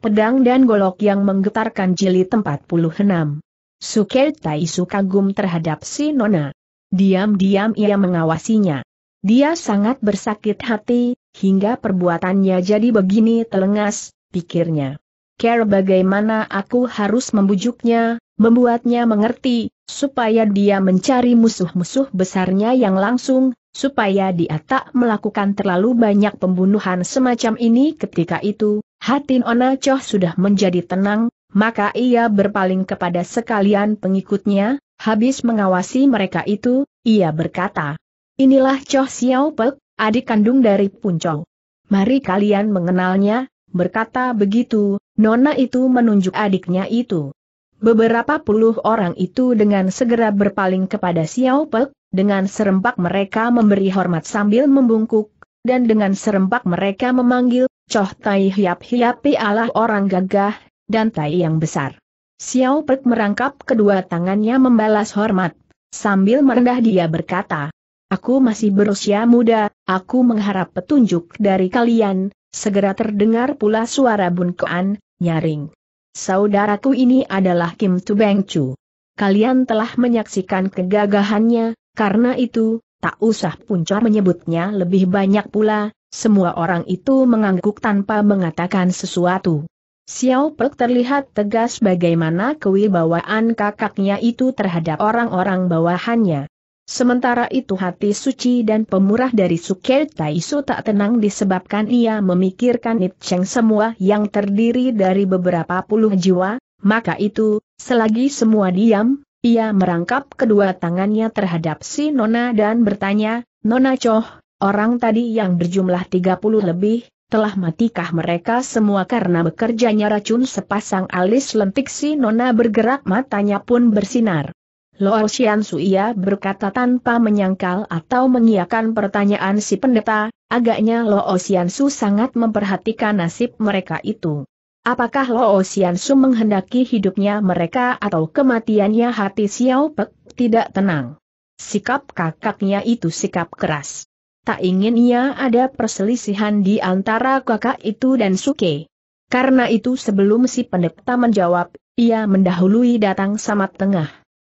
pedang dan golok yang menggetarkan jeli tempat puluh 46. Sukerta Taisu kagum terhadap si Nona. Diam-diam ia mengawasinya. Dia sangat bersakit hati, hingga perbuatannya jadi begini telengas, pikirnya. Care bagaimana aku harus membujuknya, membuatnya mengerti, supaya dia mencari musuh-musuh besarnya yang langsung, supaya dia tak melakukan terlalu banyak pembunuhan semacam ini ketika itu, Hati Ona Choh sudah menjadi tenang, maka ia berpaling kepada sekalian pengikutnya, habis mengawasi mereka itu, ia berkata, Inilah Choh Xiao Pek, adik kandung dari Puncong. Mari kalian mengenalnya, berkata begitu, Nona itu menunjuk adiknya itu. Beberapa puluh orang itu dengan segera berpaling kepada Xiao Pek, dengan serempak mereka memberi hormat sambil membungkuk, dan dengan serempak mereka memanggil, Coh Tai hiap-hiapi ala orang gagah, dan Tai yang besar. Xiao Pek merangkap kedua tangannya membalas hormat, sambil merendah dia berkata, Aku masih berusia muda, aku mengharap petunjuk dari kalian, segera terdengar pula suara Bun Kuan, nyaring. Saudaraku ini adalah Kim Tu Beng Chu. Kalian telah menyaksikan kegagahannya, karena itu, tak usah punca menyebutnya lebih banyak pula, semua orang itu mengangguk tanpa mengatakan sesuatu. Xiao Pek terlihat tegas bagaimana kewibawaan kakaknya itu terhadap orang-orang bawahannya. Sementara itu hati suci dan pemurah dari Suke Taisu tak tenang disebabkan ia memikirkan It Cheng semua yang terdiri dari beberapa puluh jiwa, maka itu, selagi semua diam, ia merangkap kedua tangannya terhadap si Nona dan bertanya, Nona Choh, Orang tadi yang berjumlah 30 lebih, telah matikah mereka semua karena bekerjanya racun sepasang alis lentik si Nona bergerak matanya pun bersinar. Lo Xian ia berkata tanpa menyangkal atau mengiakan pertanyaan si pendeta, agaknya Lo Xian Su sangat memperhatikan nasib mereka itu. Apakah Lo Xian Su menghendaki hidupnya mereka atau kematiannya hati Xiao Pek tidak tenang? Sikap kakaknya itu sikap keras tak ingin ia ada perselisihan di antara kakak itu dan Suke. Karena itu sebelum si pendeta menjawab, ia mendahului datang sama tengah.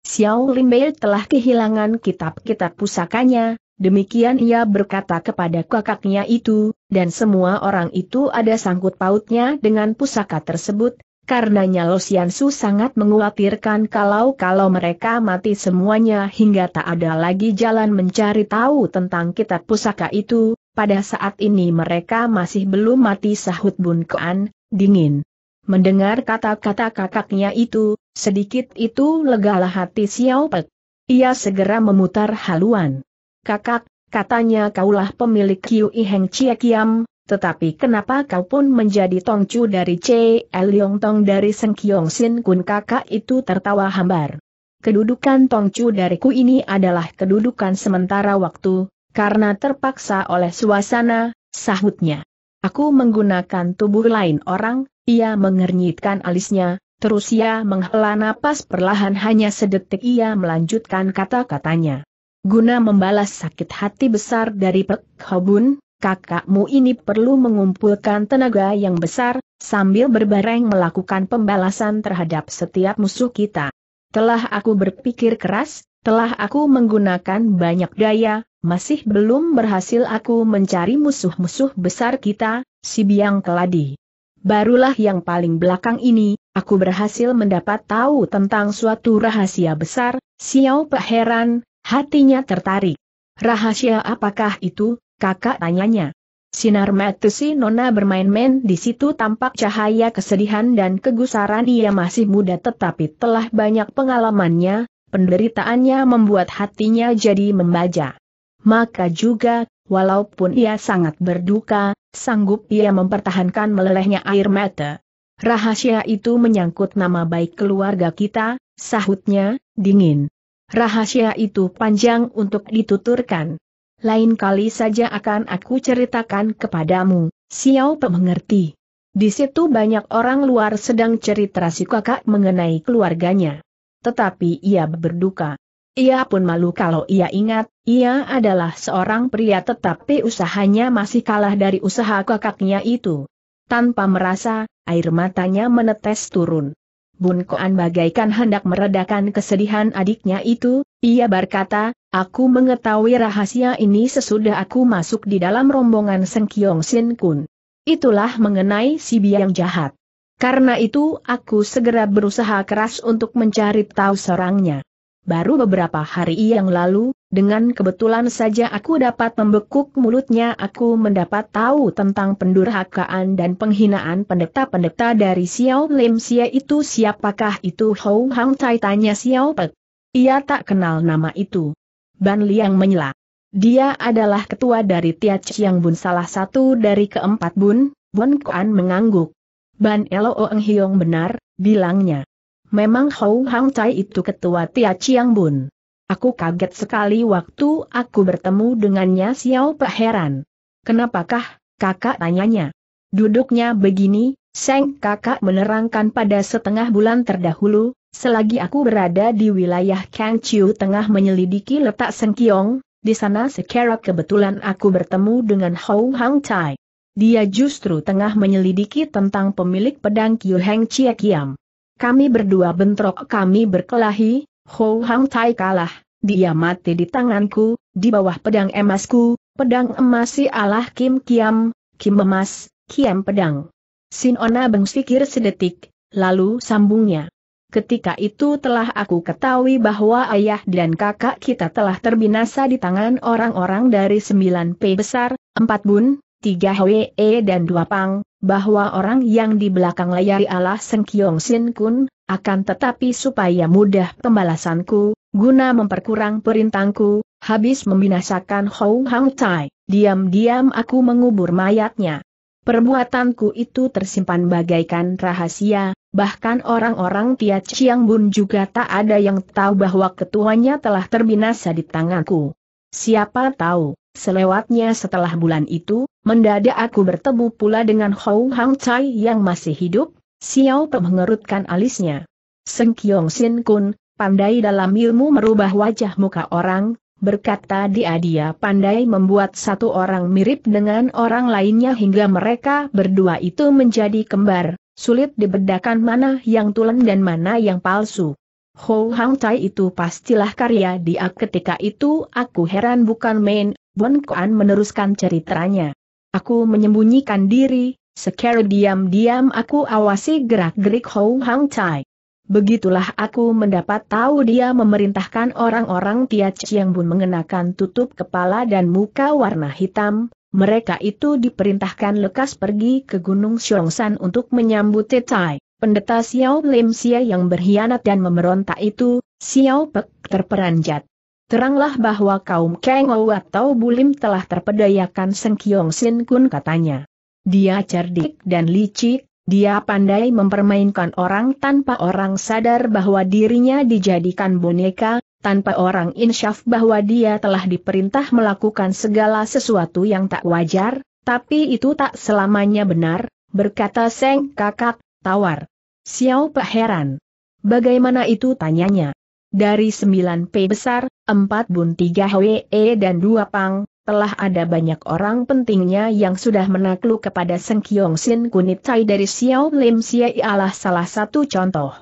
Xiao Limbei telah kehilangan kitab-kitab pusakanya, demikian ia berkata kepada kakaknya itu, dan semua orang itu ada sangkut pautnya dengan pusaka tersebut, Karenanya Su sangat menguatirkan kalau-kalau mereka mati semuanya hingga tak ada lagi jalan mencari tahu tentang kitab pusaka itu, pada saat ini mereka masih belum mati sahut Bun dingin. Mendengar kata-kata kakaknya itu, sedikit itu legalah hati Xiao Pek. Ia segera memutar haluan. Kakak, katanya kaulah pemilik Kiu Iheng Cie Kiam, tetapi kenapa kau pun menjadi tongcu dari C. Liong Tong dari Seng Kiong Sin Kun kakak itu tertawa hambar. Kedudukan tongcu dariku ini adalah kedudukan sementara waktu, karena terpaksa oleh suasana, sahutnya. Aku menggunakan tubuh lain orang, ia mengernyitkan alisnya, terus ia menghela napas perlahan hanya sedetik ia melanjutkan kata-katanya. Guna membalas sakit hati besar dari Pek Hobun, kakakmu ini perlu mengumpulkan tenaga yang besar, sambil berbareng melakukan pembalasan terhadap setiap musuh kita. Telah aku berpikir keras, telah aku menggunakan banyak daya, masih belum berhasil aku mencari musuh-musuh besar kita, si biang keladi. Barulah yang paling belakang ini, aku berhasil mendapat tahu tentang suatu rahasia besar, Xiao Pak heran, hatinya tertarik. Rahasia apakah itu, kakak tanyanya. Sinar mata si Nona bermain-main di situ tampak cahaya kesedihan dan kegusaran ia masih muda tetapi telah banyak pengalamannya, penderitaannya membuat hatinya jadi membaja. Maka juga, walaupun ia sangat berduka, sanggup ia mempertahankan melelehnya air mata. Rahasia itu menyangkut nama baik keluarga kita, sahutnya, dingin. Rahasia itu panjang untuk dituturkan lain kali saja akan aku ceritakan kepadamu, Xiao Pe mengerti. Di situ banyak orang luar sedang cerita si kakak mengenai keluarganya. Tetapi ia berduka. Ia pun malu kalau ia ingat, ia adalah seorang pria tetapi usahanya masih kalah dari usaha kakaknya itu. Tanpa merasa, air matanya menetes turun. Bun Koan bagaikan hendak meredakan kesedihan adiknya itu, ia berkata, Aku mengetahui rahasia ini sesudah aku masuk di dalam rombongan Seng Kiong Sin Kun. Itulah mengenai si biang jahat. Karena itu aku segera berusaha keras untuk mencari tahu serangnya. Baru beberapa hari yang lalu, dengan kebetulan saja aku dapat membekuk mulutnya aku mendapat tahu tentang pendurhakaan dan penghinaan pendeta-pendeta dari Xiao Lim Xia itu siapakah itu Hou Hang Tai tanya Xiao Pek. Ia tak kenal nama itu. Ban Liang menyela. Dia adalah ketua dari Tia Chiang Bun salah satu dari keempat Bun, Bun Kuan mengangguk. Ban Elo Oeng Hiong benar, bilangnya. Memang Hou Hang Chai itu ketua Tia Chiang Bun. Aku kaget sekali waktu aku bertemu dengannya Xiao Pe heran. Kenapakah, kakak tanyanya. Duduknya begini, Seng kakak menerangkan pada setengah bulan terdahulu, Selagi aku berada di wilayah Chiu tengah menyelidiki letak Sengkiong, di sana secara kebetulan aku bertemu dengan Hou Hang Tai. Dia justru tengah menyelidiki tentang pemilik pedang Kyu Heng Chia Kiam. Kami berdua bentrok kami berkelahi, Hou Hang Tai kalah, dia mati di tanganku, di bawah pedang emasku, pedang emas si Allah Kim Kiam, Kim emas, Kiam pedang. Sinona bengsikir sedetik, lalu sambungnya. Ketika itu telah aku ketahui bahwa ayah dan kakak kita telah terbinasa di tangan orang-orang dari 9P besar, 4 Bun, 3 Hwe e, dan 2 Pang, bahwa orang yang di belakang layar ialah Seng Kiong Sin Kun, akan tetapi supaya mudah pembalasanku, guna memperkurang perintangku, habis membinasakan Hou Hang Tai, diam-diam aku mengubur mayatnya. Perbuatanku itu tersimpan bagaikan rahasia, bahkan orang-orang Tia Chiang Bun juga tak ada yang tahu bahwa ketuanya telah terbinasa di tanganku. Siapa tahu, selewatnya setelah bulan itu, mendadak aku bertemu pula dengan Hou Hang Chai yang masih hidup, Xiao Pe mengerutkan alisnya. Seng Kiong Sin Kun, pandai dalam ilmu merubah wajah muka orang, berkata dia dia pandai membuat satu orang mirip dengan orang lainnya hingga mereka berdua itu menjadi kembar, sulit dibedakan mana yang tulen dan mana yang palsu. Hou Hang Tai itu pastilah karya dia ketika itu aku heran bukan main, Bon Kuan meneruskan ceritanya. Aku menyembunyikan diri, sekarang diam-diam aku awasi gerak-gerik Hou Hang Tai. Begitulah aku mendapat tahu dia memerintahkan orang-orang Tiat Chiang Bun mengenakan tutup kepala dan muka warna hitam, mereka itu diperintahkan lekas pergi ke Gunung Xiongshan untuk menyambut Tetai. Pendeta Xiao Lim Xia yang berkhianat dan memberontak itu, Xiao Pek terperanjat. Teranglah bahwa kaum Kengou atau Bulim telah terpedayakan Seng Kiong Sin Kun katanya. Dia cerdik dan licik, dia pandai mempermainkan orang tanpa orang sadar bahwa dirinya dijadikan boneka, tanpa orang insyaf bahwa dia telah diperintah melakukan segala sesuatu yang tak wajar, tapi itu tak selamanya benar, berkata Seng kakak, tawar. Xiao Pak heran. Bagaimana itu tanyanya? Dari 9 P besar, 4 bun 3 HWE e dan 2 pang, telah ada banyak orang pentingnya yang sudah menakluk kepada Seng Kiong Sin Kunitai dari Xiao Lim Siai ialah salah satu contoh.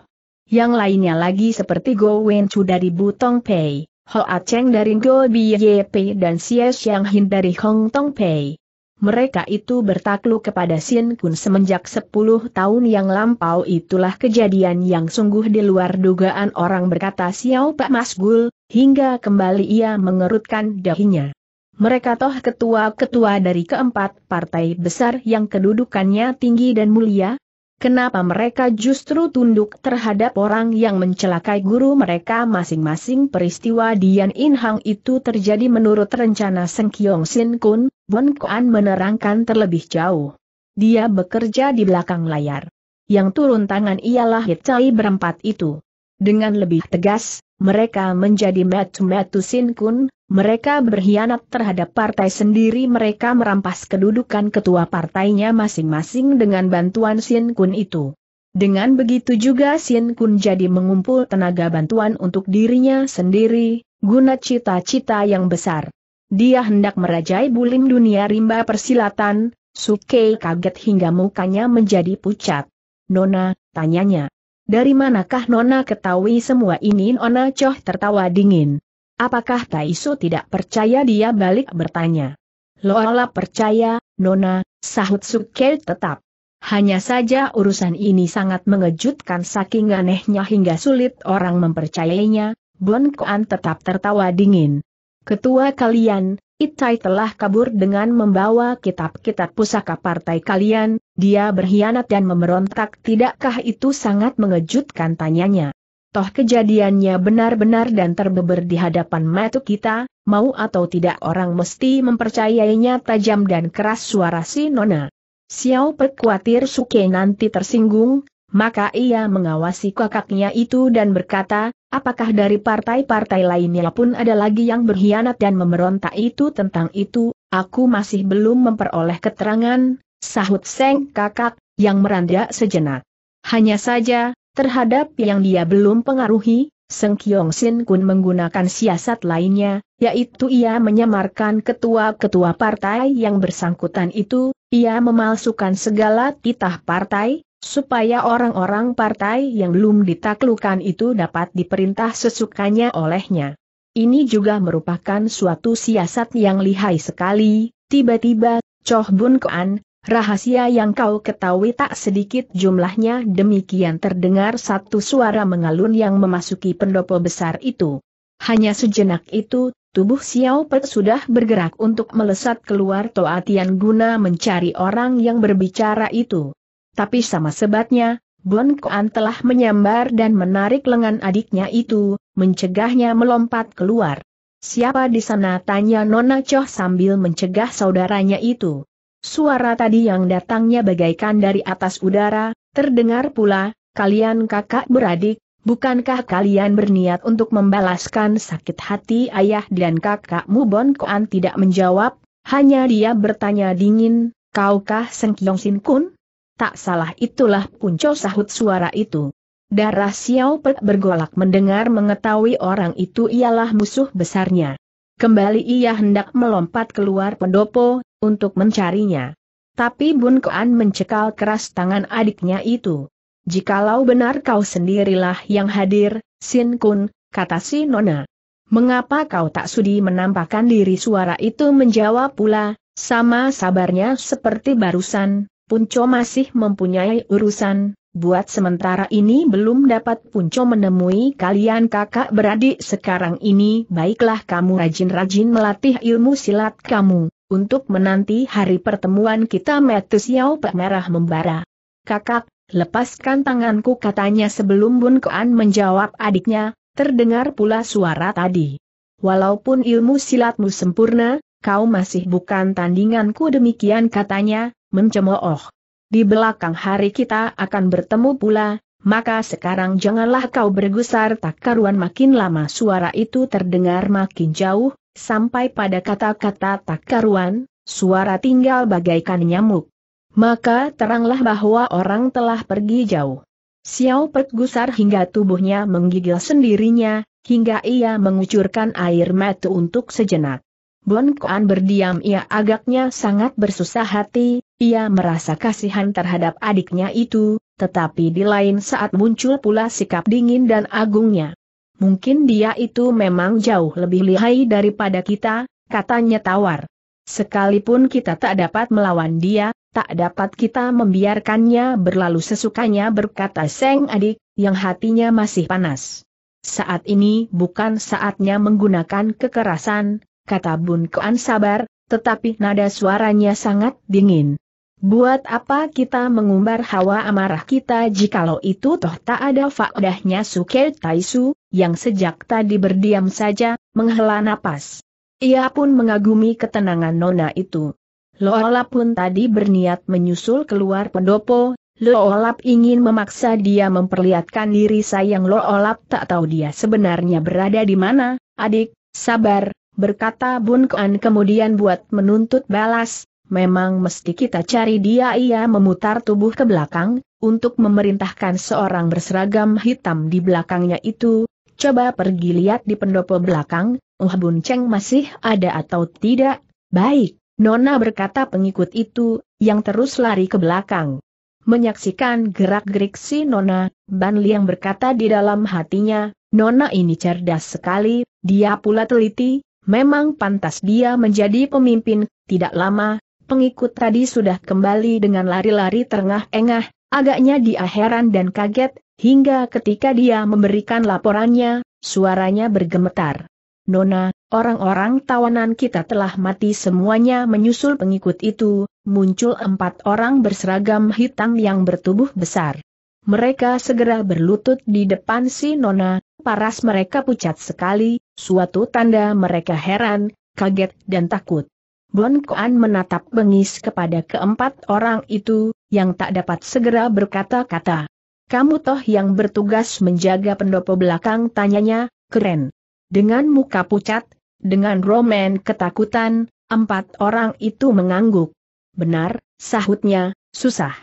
Yang lainnya lagi seperti Go Wen Chu dari Butong Pei, Hoa Cheng dari Go Pei dan Xie Xiang Hin dari Hong Tong Pei. Mereka itu bertakluk kepada Sin Kun semenjak 10 tahun yang lampau itulah kejadian yang sungguh di luar dugaan orang berkata Xiao Pak Masgul hingga kembali ia mengerutkan dahinya. Mereka toh ketua-ketua dari keempat partai besar yang kedudukannya tinggi dan mulia, Kenapa mereka justru tunduk terhadap orang yang mencelakai guru mereka masing-masing peristiwa Dian In Hang itu terjadi menurut rencana Seng Kiong Sin Kun, Bon Koan menerangkan terlebih jauh. Dia bekerja di belakang layar. Yang turun tangan ialah Hit Chai berempat itu. Dengan lebih tegas, mereka menjadi metu-metu Sin Kun, mereka berkhianat terhadap partai sendiri mereka merampas kedudukan ketua partainya masing-masing dengan bantuan Sin Kun itu. Dengan begitu juga Sin Kun jadi mengumpul tenaga bantuan untuk dirinya sendiri, guna cita-cita yang besar. Dia hendak merajai bulim dunia rimba persilatan, Sukei kaget hingga mukanya menjadi pucat. Nona, tanyanya, dari manakah Nona ketahui semua ini Nona Choh tertawa dingin. Apakah Taisu tidak percaya dia balik bertanya. Lola percaya, Nona, sahut Sukel tetap. Hanya saja urusan ini sangat mengejutkan saking anehnya hingga sulit orang mempercayainya, Bon Koan tetap tertawa dingin. Ketua kalian, Itai telah kabur dengan membawa kitab-kitab pusaka partai kalian, dia berkhianat dan memberontak tidakkah itu sangat mengejutkan tanyanya. Toh kejadiannya benar-benar dan terbeber di hadapan mata kita, mau atau tidak orang mesti mempercayainya tajam dan keras suara si Nona. Xiao Pek khawatir Suke nanti tersinggung, maka ia mengawasi kakaknya itu dan berkata, apakah dari partai-partai lainnya pun ada lagi yang berkhianat dan memberontak itu tentang itu, aku masih belum memperoleh keterangan, Sahut Seng kakak, yang merandak sejenak. Hanya saja, terhadap yang dia belum pengaruhi, Seng Kiong Sin Kun menggunakan siasat lainnya, yaitu ia menyamarkan ketua-ketua partai yang bersangkutan itu, ia memalsukan segala titah partai, supaya orang-orang partai yang belum ditaklukan itu dapat diperintah sesukanya olehnya. Ini juga merupakan suatu siasat yang lihai sekali, tiba-tiba, Choh Bun Kuan, rahasia yang kau ketahui tak sedikit jumlahnya demikian terdengar satu suara mengalun yang memasuki pendopo besar itu. Hanya sejenak itu, tubuh Xiao Pet sudah bergerak untuk melesat keluar Toa Tian guna mencari orang yang berbicara itu. Tapi sama sebatnya, Bon Koan telah menyambar dan menarik lengan adiknya itu, mencegahnya melompat keluar. Siapa di sana tanya Nona Choh sambil mencegah saudaranya itu. Suara tadi yang datangnya bagaikan dari atas udara, terdengar pula, kalian kakak beradik, bukankah kalian berniat untuk membalaskan sakit hati ayah dan kakakmu Bon Koan tidak menjawab, hanya dia bertanya dingin, kaukah Seng Kiong Sin Kun? Tak salah itulah punco sahut suara itu. Darah Xiao Pe bergolak mendengar mengetahui orang itu ialah musuh besarnya. Kembali ia hendak melompat keluar pendopo, untuk mencarinya. Tapi Bun Koan mencekal keras tangan adiknya itu. Jikalau benar kau sendirilah yang hadir, Sin Kun, kata si Nona. Mengapa kau tak sudi menampakkan diri suara itu menjawab pula, sama sabarnya seperti barusan, Punco masih mempunyai urusan, buat sementara ini belum dapat Punco menemui kalian kakak beradik sekarang ini baiklah kamu rajin-rajin melatih ilmu silat kamu. Untuk menanti hari pertemuan kita Metus Yau Pek merah membara. Kakak, lepaskan tanganku katanya sebelum Bun Koan menjawab adiknya, terdengar pula suara tadi. Walaupun ilmu silatmu sempurna, kau masih bukan tandinganku demikian katanya, mencemooh. Di belakang hari kita akan bertemu pula, maka sekarang janganlah kau bergusar tak karuan makin lama suara itu terdengar makin jauh, sampai pada kata-kata tak karuan, suara tinggal bagaikan nyamuk. Maka teranglah bahwa orang telah pergi jauh. Xiao Pek gusar hingga tubuhnya menggigil sendirinya, hingga ia mengucurkan air mata untuk sejenak. Bon Kuan berdiam ia agaknya sangat bersusah hati, ia merasa kasihan terhadap adiknya itu, tetapi di lain saat muncul pula sikap dingin dan agungnya. Mungkin dia itu memang jauh lebih lihai daripada kita, katanya tawar. Sekalipun kita tak dapat melawan dia, tak dapat kita membiarkannya berlalu sesukanya berkata Seng adik, yang hatinya masih panas. Saat ini bukan saatnya menggunakan kekerasan, kata Bun Kuan sabar, tetapi nada suaranya sangat dingin. Buat apa kita mengumbar hawa amarah kita jikalau itu toh tak ada faedahnya Suke Taisu, yang sejak tadi berdiam saja, menghela napas. Ia pun mengagumi ketenangan nona itu. loolap pun tadi berniat menyusul keluar pendopo, Loolap ingin memaksa dia memperlihatkan diri sayang Loolap tak tahu dia sebenarnya berada di mana, adik, sabar, berkata Bun Kuan kemudian buat menuntut balas, Memang mesti kita cari dia ia memutar tubuh ke belakang, untuk memerintahkan seorang berseragam hitam di belakangnya itu, coba pergi lihat di pendopo belakang, Uh Bun Cheng masih ada atau tidak, baik, Nona berkata pengikut itu, yang terus lari ke belakang. Menyaksikan gerak-gerik si Nona, Ban Liang berkata di dalam hatinya, Nona ini cerdas sekali, dia pula teliti, memang pantas dia menjadi pemimpin, tidak lama, pengikut tadi sudah kembali dengan lari-lari terengah-engah, agaknya dia heran dan kaget, hingga ketika dia memberikan laporannya, suaranya bergemetar. Nona, orang-orang tawanan kita telah mati semuanya menyusul pengikut itu, muncul empat orang berseragam hitam yang bertubuh besar. Mereka segera berlutut di depan si Nona, paras mereka pucat sekali, suatu tanda mereka heran, kaget dan takut. Bon Koan menatap bengis kepada keempat orang itu, yang tak dapat segera berkata-kata. Kamu toh yang bertugas menjaga pendopo belakang tanyanya, keren. Dengan muka pucat, dengan romen ketakutan, empat orang itu mengangguk. Benar, sahutnya, susah.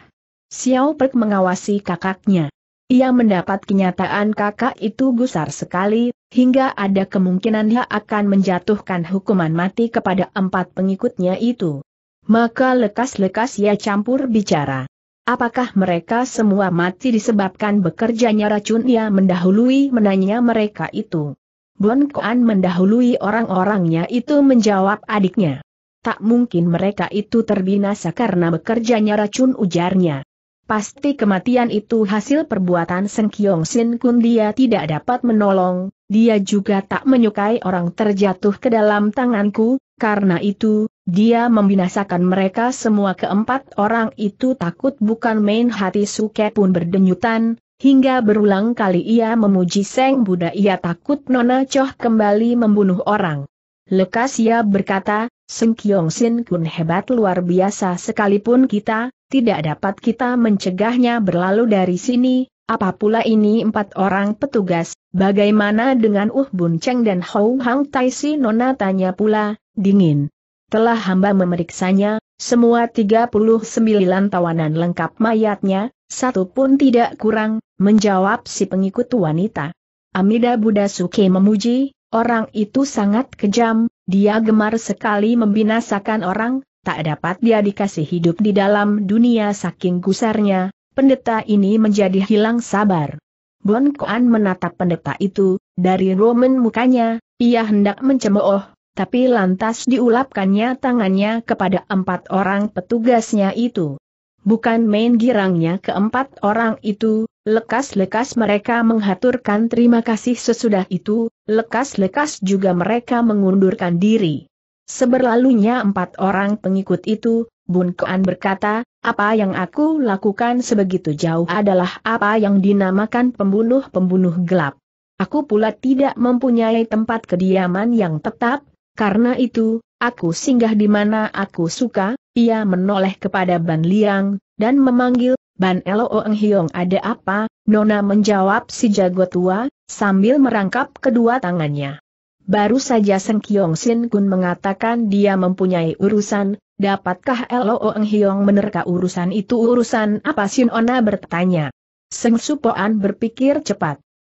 Xiao Pek mengawasi kakaknya. Ia mendapat kenyataan kakak itu gusar sekali, hingga ada kemungkinan dia akan menjatuhkan hukuman mati kepada empat pengikutnya itu. Maka lekas-lekas ia campur bicara. Apakah mereka semua mati disebabkan bekerjanya racun ia mendahului menanya mereka itu. Bon Koan mendahului orang-orangnya itu menjawab adiknya. Tak mungkin mereka itu terbinasa karena bekerjanya racun ujarnya. Pasti kematian itu hasil perbuatan Seng Kiong Sin Kun dia tidak dapat menolong, dia juga tak menyukai orang terjatuh ke dalam tanganku, karena itu, dia membinasakan mereka semua keempat orang itu takut bukan main hati Suke pun berdenyutan, hingga berulang kali ia memuji Seng Buddha ia takut Nona Choh kembali membunuh orang. Lekas ia berkata, Seng Kiong Sin Kun hebat luar biasa sekalipun kita, tidak dapat kita mencegahnya berlalu dari sini, apa pula ini empat orang petugas, bagaimana dengan Uh Bun Cheng dan Hou Hang Tai Si Nona tanya pula, dingin. Telah hamba memeriksanya, semua 39 tawanan lengkap mayatnya, satu pun tidak kurang, menjawab si pengikut wanita. Amida Buddha Suke memuji, Orang itu sangat kejam, dia gemar sekali membinasakan orang, tak dapat dia dikasih hidup di dalam dunia saking gusarnya, pendeta ini menjadi hilang sabar. Bon Koan menatap pendeta itu, dari Roman mukanya, ia hendak mencemooh, tapi lantas diulapkannya tangannya kepada empat orang petugasnya itu. Bukan main girangnya keempat orang itu, Lekas-lekas mereka menghaturkan terima kasih sesudah itu, lekas-lekas juga mereka mengundurkan diri. Seberlalunya empat orang pengikut itu, Bun Koan berkata, apa yang aku lakukan sebegitu jauh adalah apa yang dinamakan pembunuh-pembunuh gelap. Aku pula tidak mempunyai tempat kediaman yang tetap, karena itu, aku singgah di mana aku suka, ia menoleh kepada Ban Liang, dan memanggil Ban Elo Eng Hiong ada apa? Nona menjawab si jago tua, sambil merangkap kedua tangannya. Baru saja Seng Kiong Sin Kun mengatakan dia mempunyai urusan, dapatkah Elo Eng Hiong menerka urusan itu urusan apa Sin Ona bertanya. Seng Supoan berpikir cepat.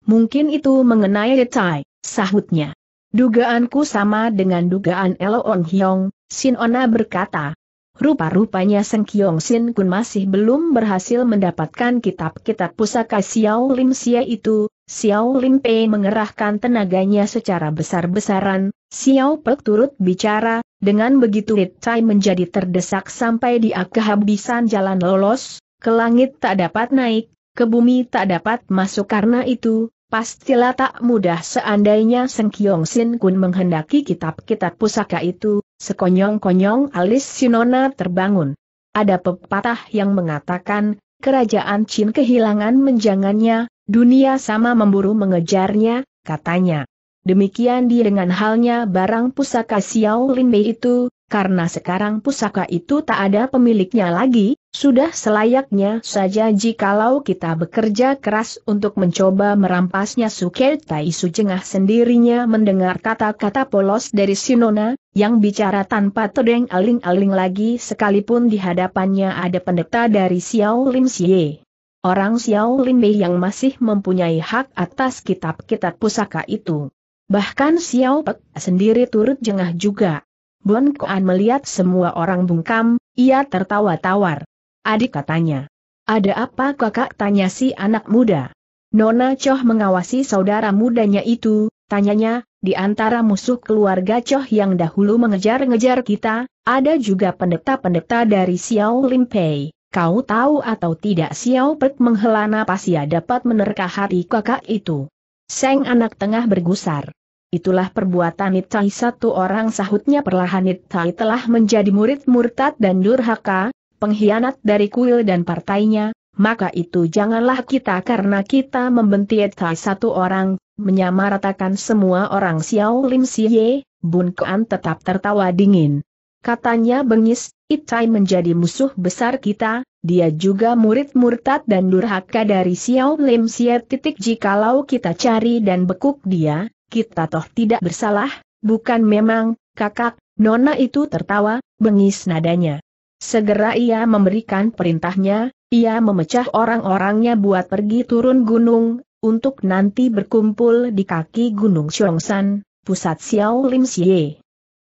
Mungkin itu mengenai Tai, sahutnya. Dugaanku sama dengan dugaan Elo Ong Hiong, Sin Ona berkata, Rupa-rupanya Seng Kiong Sin Kun masih belum berhasil mendapatkan kitab-kitab pusaka Xiao Lim Sia itu, Xiao Lim Pei mengerahkan tenaganya secara besar-besaran, Xiao Pek turut bicara, dengan begitu It Tai menjadi terdesak sampai dia kehabisan jalan lolos, ke langit tak dapat naik, ke bumi tak dapat masuk karena itu, pastilah tak mudah seandainya Seng Kiong Sin Kun menghendaki kitab-kitab pusaka itu, Sekonyong-konyong alis Sinona terbangun. Ada pepatah yang mengatakan, kerajaan Chin kehilangan menjangannya, dunia sama memburu mengejarnya, katanya. Demikian dia dengan halnya barang pusaka Xiao Lin Mei itu, karena sekarang pusaka itu tak ada pemiliknya lagi, sudah selayaknya saja jikalau kita bekerja keras untuk mencoba merampasnya Suke Tai jengah sendirinya mendengar kata-kata polos dari Sinona, yang bicara tanpa tedeng aling-aling lagi sekalipun di hadapannya ada pendeta dari Xiao Lim Xie. Orang Xiao Lim Bei yang masih mempunyai hak atas kitab-kitab pusaka itu. Bahkan Xiao Pek sendiri turut jengah juga. Bon Koan melihat semua orang bungkam, ia tertawa tawar. Adik katanya. Ada apa kakak tanya si anak muda? Nona Choh mengawasi saudara mudanya itu, tanyanya, di antara musuh keluarga Choh yang dahulu mengejar-ngejar kita, ada juga pendeta-pendeta dari Xiao Limpei. Kau tahu atau tidak Xiao Pek menghela napas ia dapat menerka hati kakak itu. Seng anak tengah bergusar. Itulah perbuatan Nitai satu orang sahutnya perlahan Nitai telah menjadi murid murtad dan durhaka, pengkhianat dari kuil dan partainya, maka itu janganlah kita karena kita membentit satu orang, menyamaratakan semua orang Xiao Lim Siye, Bun Kuan tetap tertawa dingin. Katanya bengis, Itai menjadi musuh besar kita, dia juga murid murtad dan durhaka dari Xiao Lim siye. titik jikalau kita cari dan bekuk dia, kita toh tidak bersalah, bukan memang, kakak, nona itu tertawa, bengis nadanya. Segera ia memberikan perintahnya, ia memecah orang-orangnya buat pergi turun gunung, untuk nanti berkumpul di kaki Gunung Xiongshan, pusat Xiao Lim Xie.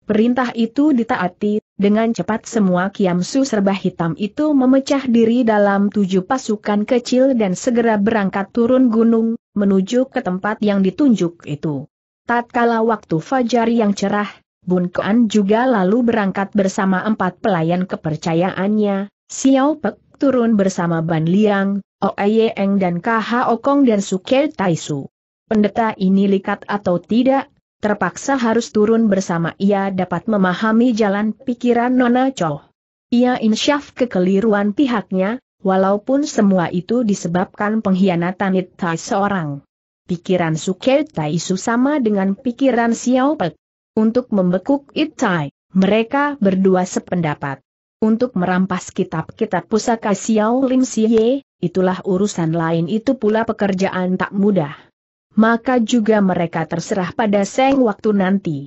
Perintah itu ditaati, dengan cepat semua Kiamsu serba hitam itu memecah diri dalam tujuh pasukan kecil dan segera berangkat turun gunung, menuju ke tempat yang ditunjuk itu. Tatkala waktu fajar yang cerah, Bun Kuan juga lalu berangkat bersama empat pelayan kepercayaannya, Xiao Pek turun bersama Ban Liang, Oe Yeng dan KH Kong dan Suke Taisu. Pendeta ini likat atau tidak, terpaksa harus turun bersama ia dapat memahami jalan pikiran Nona Cho. Ia insyaf kekeliruan pihaknya, walaupun semua itu disebabkan pengkhianatan Itai seorang. Pikiran Suke Taisu sama dengan pikiran Xiao Pek. Untuk membekuk Itai, mereka berdua sependapat. Untuk merampas kitab-kitab pusaka Xiao Lim Siye, itulah urusan lain itu pula pekerjaan tak mudah. Maka juga mereka terserah pada seng waktu nanti.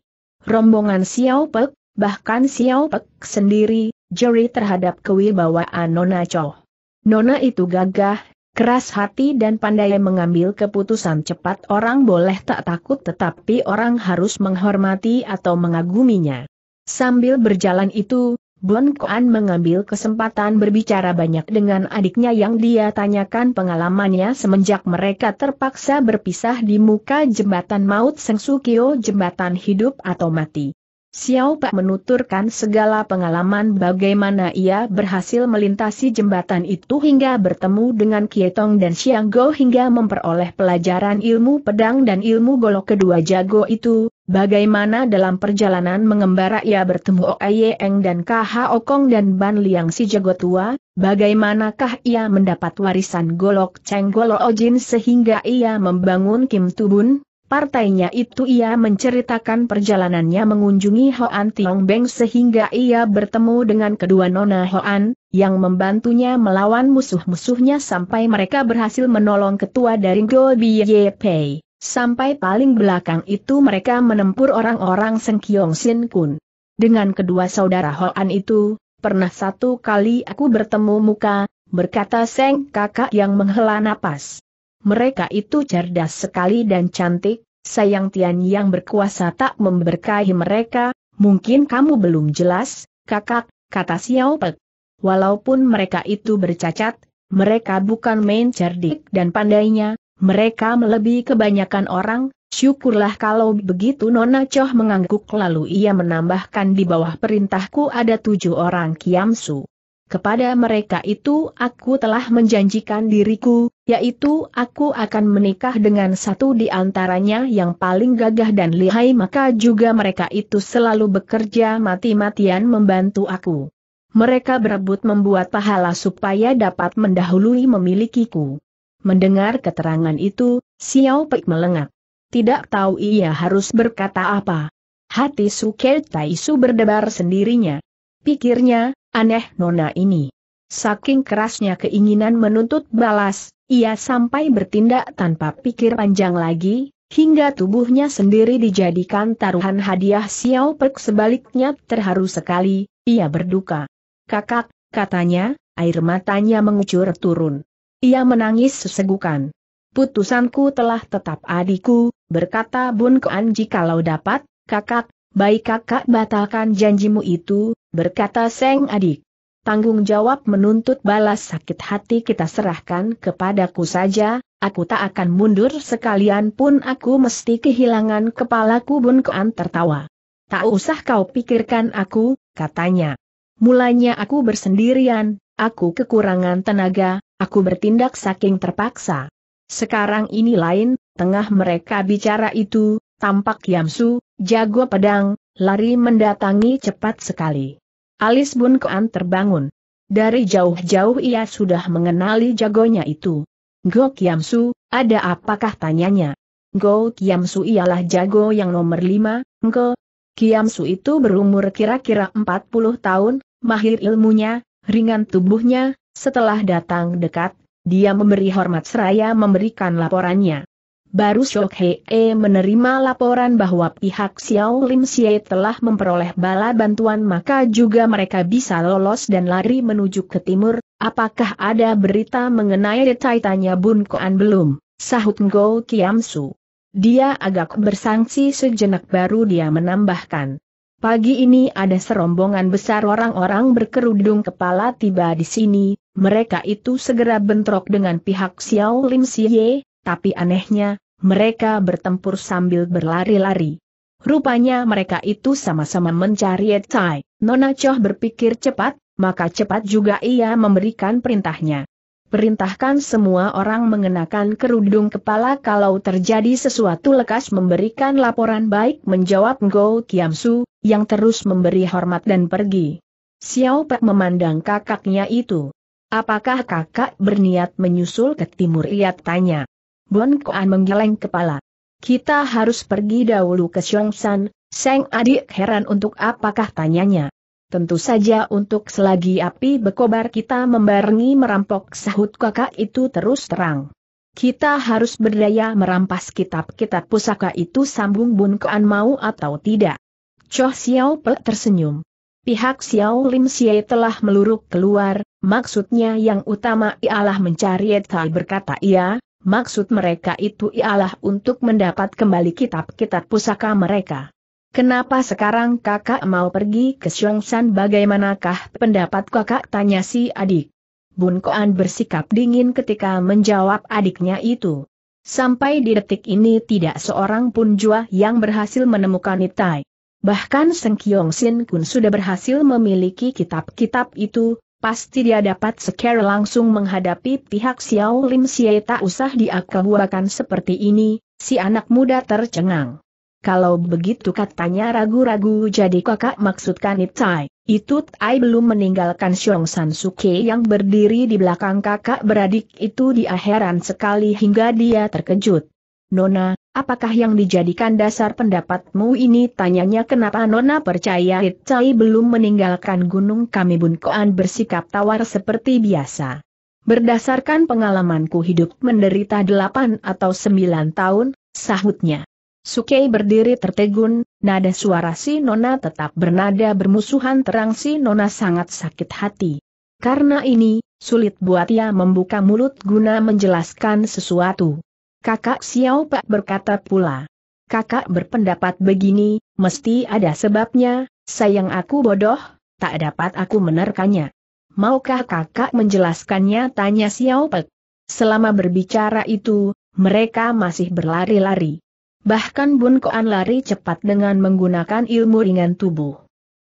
Rombongan Xiao Pek, bahkan Xiao Pek sendiri, jeri terhadap kewibawaan Nona Chow. Nona itu gagah, Keras hati dan pandai mengambil keputusan cepat orang boleh tak takut tetapi orang harus menghormati atau mengaguminya. Sambil berjalan itu, Bon Koan mengambil kesempatan berbicara banyak dengan adiknya yang dia tanyakan pengalamannya semenjak mereka terpaksa berpisah di muka jembatan maut Sengsu jembatan hidup atau mati. Xiao Pak menuturkan segala pengalaman bagaimana ia berhasil melintasi jembatan itu hingga bertemu dengan Kietong dan Xiang Go hingga memperoleh pelajaran ilmu pedang dan ilmu golok kedua jago itu, bagaimana dalam perjalanan mengembara ia bertemu Oe Eng dan KH Okong dan Ban Liang si jago tua, bagaimanakah ia mendapat warisan golok Cheng Golo Ojin sehingga ia membangun Kim Tubun? partainya itu ia menceritakan perjalanannya mengunjungi Hoan Tiong Beng sehingga ia bertemu dengan kedua nona Hoan, yang membantunya melawan musuh-musuhnya sampai mereka berhasil menolong ketua dari Go Biye Pei. Sampai paling belakang itu mereka menempur orang-orang Seng Kiong Sin Kun. Dengan kedua saudara Hoan itu, pernah satu kali aku bertemu muka, berkata Seng kakak yang menghela napas mereka itu cerdas sekali dan cantik, sayang Tian yang berkuasa tak memberkahi mereka, mungkin kamu belum jelas, kakak, kata Xiao Pek. Walaupun mereka itu bercacat, mereka bukan main cerdik dan pandainya, mereka melebihi kebanyakan orang, syukurlah kalau begitu Nona Choh mengangguk lalu ia menambahkan di bawah perintahku ada tujuh orang kiamsu. Kepada mereka itu aku telah menjanjikan diriku, yaitu aku akan menikah dengan satu di antaranya yang paling gagah dan lihai maka juga mereka itu selalu bekerja mati-matian membantu aku. Mereka berebut membuat pahala supaya dapat mendahului memilikiku. Mendengar keterangan itu, Xiao Pei melengak. Tidak tahu ia harus berkata apa. Hati Su Tai Su berdebar sendirinya. Pikirnya, Aneh nona ini. Saking kerasnya keinginan menuntut balas, ia sampai bertindak tanpa pikir panjang lagi, hingga tubuhnya sendiri dijadikan taruhan hadiah Xiao Pek sebaliknya terharu sekali, ia berduka. Kakak, katanya, air matanya mengucur turun. Ia menangis sesegukan. Putusanku telah tetap adikku, berkata Bun Kuan jikalau dapat, kakak, baik kakak batalkan janjimu itu, berkata Seng Adik. Tanggung jawab menuntut balas sakit hati kita serahkan kepadaku saja, aku tak akan mundur sekalian pun aku mesti kehilangan kepalaku Bun Kuan tertawa. Tak usah kau pikirkan aku, katanya. Mulanya aku bersendirian, aku kekurangan tenaga, aku bertindak saking terpaksa. Sekarang ini lain, tengah mereka bicara itu, tampak Yamsu, jago pedang, lari mendatangi cepat sekali. Alis Bun Koan terbangun. Dari jauh-jauh ia sudah mengenali jagonya itu. Go Kiamsu, ada apakah tanyanya? Go Kiamsu ialah jago yang nomor lima, Go Kiamsu itu berumur kira-kira 40 tahun, mahir ilmunya, ringan tubuhnya, setelah datang dekat, dia memberi hormat seraya memberikan laporannya. Baru Shok Hei e menerima laporan bahwa pihak Xiao Lim Xie telah memperoleh bala bantuan maka juga mereka bisa lolos dan lari menuju ke timur, apakah ada berita mengenai detail tanya Bun Koan belum, sahut Ngo Kiam Su. Dia agak bersangsi sejenak baru dia menambahkan. Pagi ini ada serombongan besar orang-orang berkerudung kepala tiba di sini, mereka itu segera bentrok dengan pihak Xiao Lim Xie, tapi anehnya, mereka bertempur sambil berlari-lari. Rupanya mereka itu sama-sama mencari Etai. Nona Choh berpikir cepat, maka cepat juga ia memberikan perintahnya. Perintahkan semua orang mengenakan kerudung kepala kalau terjadi sesuatu lekas memberikan laporan baik menjawab Ngo Kiamsu, yang terus memberi hormat dan pergi. Xiao Pek memandang kakaknya itu. Apakah kakak berniat menyusul ke timur? Ia tanya. Bon Kuan menggeleng kepala. Kita harus pergi dahulu ke San. Seng adik heran untuk apakah tanyanya. Tentu saja untuk selagi api bekobar kita membarengi merampok sahut kakak itu terus terang. Kita harus berdaya merampas kitab-kitab pusaka itu sambung Bun Kuan mau atau tidak. Choh Xiao Pe tersenyum. Pihak Xiao Lim Xie telah meluruk keluar, maksudnya yang utama ialah mencari Etai berkata ia, Maksud mereka itu ialah untuk mendapat kembali kitab-kitab pusaka mereka. Kenapa sekarang kakak mau pergi ke Xiongsan bagaimanakah pendapat kakak tanya si adik. Bun Koan bersikap dingin ketika menjawab adiknya itu. Sampai di detik ini tidak seorang pun jua yang berhasil menemukan Itai. Bahkan Seng Kiong Sin Kun sudah berhasil memiliki kitab-kitab itu, pasti dia dapat secara langsung menghadapi pihak Xiao Lim Xie tak usah diakabuakan seperti ini, si anak muda tercengang. Kalau begitu katanya ragu-ragu jadi kakak maksudkan Itai, itu Tai belum meninggalkan Xiong San Suke yang berdiri di belakang kakak beradik itu di akhiran sekali hingga dia terkejut. Nona, apakah yang dijadikan dasar pendapatmu ini? Tanyanya kenapa Nona percaya Hitcai belum meninggalkan gunung kami Bunkoan bersikap tawar seperti biasa. Berdasarkan pengalamanku hidup menderita delapan atau sembilan tahun, sahutnya. Sukei berdiri tertegun, nada suara si Nona tetap bernada bermusuhan terang si Nona sangat sakit hati. Karena ini, sulit buat ia membuka mulut guna menjelaskan sesuatu. Kakak Xiao Pak berkata pula. Kakak berpendapat begini, mesti ada sebabnya, sayang aku bodoh, tak dapat aku menerkanya. Maukah kakak menjelaskannya tanya Xiao Pe. Selama berbicara itu, mereka masih berlari-lari. Bahkan Bun Koan lari cepat dengan menggunakan ilmu ringan tubuh.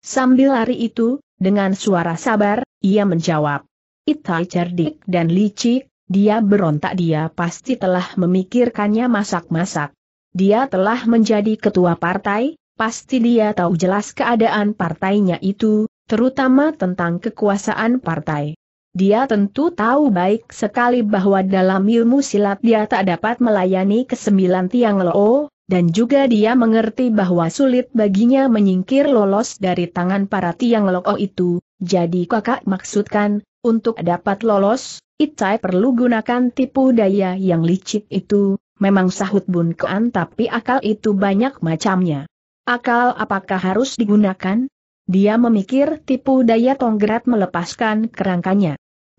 Sambil lari itu, dengan suara sabar, ia menjawab. Itai cerdik dan licik, dia berontak dia pasti telah memikirkannya masak-masak. Dia telah menjadi ketua partai, pasti dia tahu jelas keadaan partainya itu, terutama tentang kekuasaan partai. Dia tentu tahu baik sekali bahwa dalam ilmu silat dia tak dapat melayani kesembilan tiang loo, dan juga dia mengerti bahwa sulit baginya menyingkir lolos dari tangan para tiang loo itu, jadi kakak maksudkan, untuk dapat lolos, Itai perlu gunakan tipu daya yang licik itu, memang sahut Bun Kean tapi akal itu banyak macamnya. Akal apakah harus digunakan? Dia memikir tipu daya Tonggrat melepaskan kerangkanya.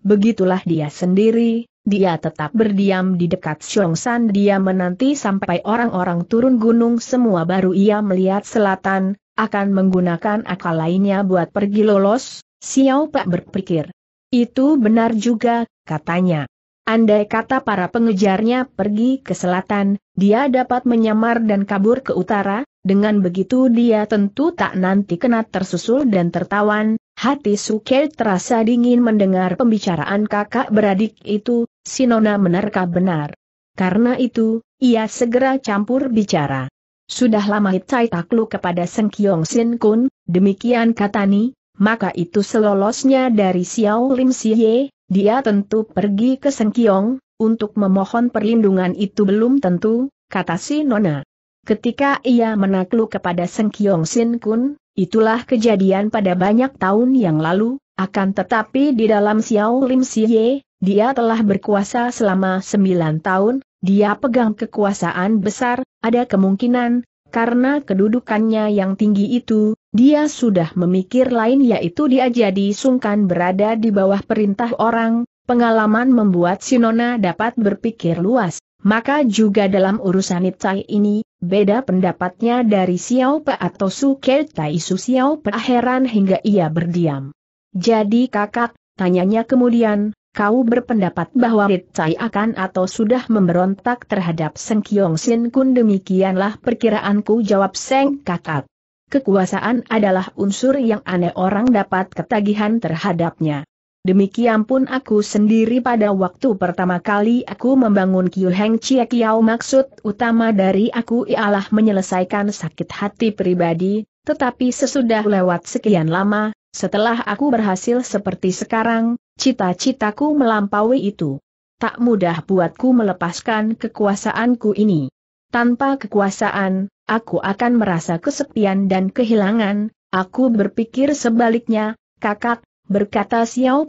Begitulah dia sendiri, dia tetap berdiam di dekat Xiongsan dia menanti sampai orang-orang turun gunung semua baru ia melihat selatan, akan menggunakan akal lainnya buat pergi lolos, Xiao Pak berpikir. Itu benar juga, katanya. Andai kata para pengejarnya pergi ke selatan, dia dapat menyamar dan kabur ke utara, dengan begitu dia tentu tak nanti kena tersusul dan tertawan, hati Suke terasa dingin mendengar pembicaraan kakak beradik itu, Sinona menerka benar. Karena itu, ia segera campur bicara. Sudah lama Hitai takluk kepada Seng Kiong Sin Kun, demikian katani, maka itu selolosnya dari Xiao Lim Si Ye, dia tentu pergi ke Sengkiong, untuk memohon perlindungan itu belum tentu, kata si Nona. Ketika ia menakluk kepada Sengkiong Sin Kun, itulah kejadian pada banyak tahun yang lalu, akan tetapi di dalam Xiao Lim Si Ye, dia telah berkuasa selama sembilan tahun, dia pegang kekuasaan besar, ada kemungkinan, karena kedudukannya yang tinggi itu, dia sudah memikir lain yaitu dia jadi sungkan berada di bawah perintah orang, pengalaman membuat Sinona dapat berpikir luas. Maka juga dalam urusan Itai ini, beda pendapatnya dari Xiao Pe atau Su Tai Su Xiao Pe heran hingga ia berdiam. Jadi kakak, tanyanya kemudian, kau berpendapat bahwa Itai akan atau sudah memberontak terhadap Seng Kiong Sin Kun demikianlah perkiraanku jawab Seng kakak kekuasaan adalah unsur yang aneh orang dapat ketagihan terhadapnya. Demikian pun aku sendiri pada waktu pertama kali aku membangun Kyu Heng Chia Kiao maksud utama dari aku ialah menyelesaikan sakit hati pribadi, tetapi sesudah lewat sekian lama, setelah aku berhasil seperti sekarang, cita-citaku melampaui itu. Tak mudah buatku melepaskan kekuasaanku ini. Tanpa kekuasaan, aku akan merasa kesepian dan kehilangan, aku berpikir sebaliknya, kakak, berkata Xiao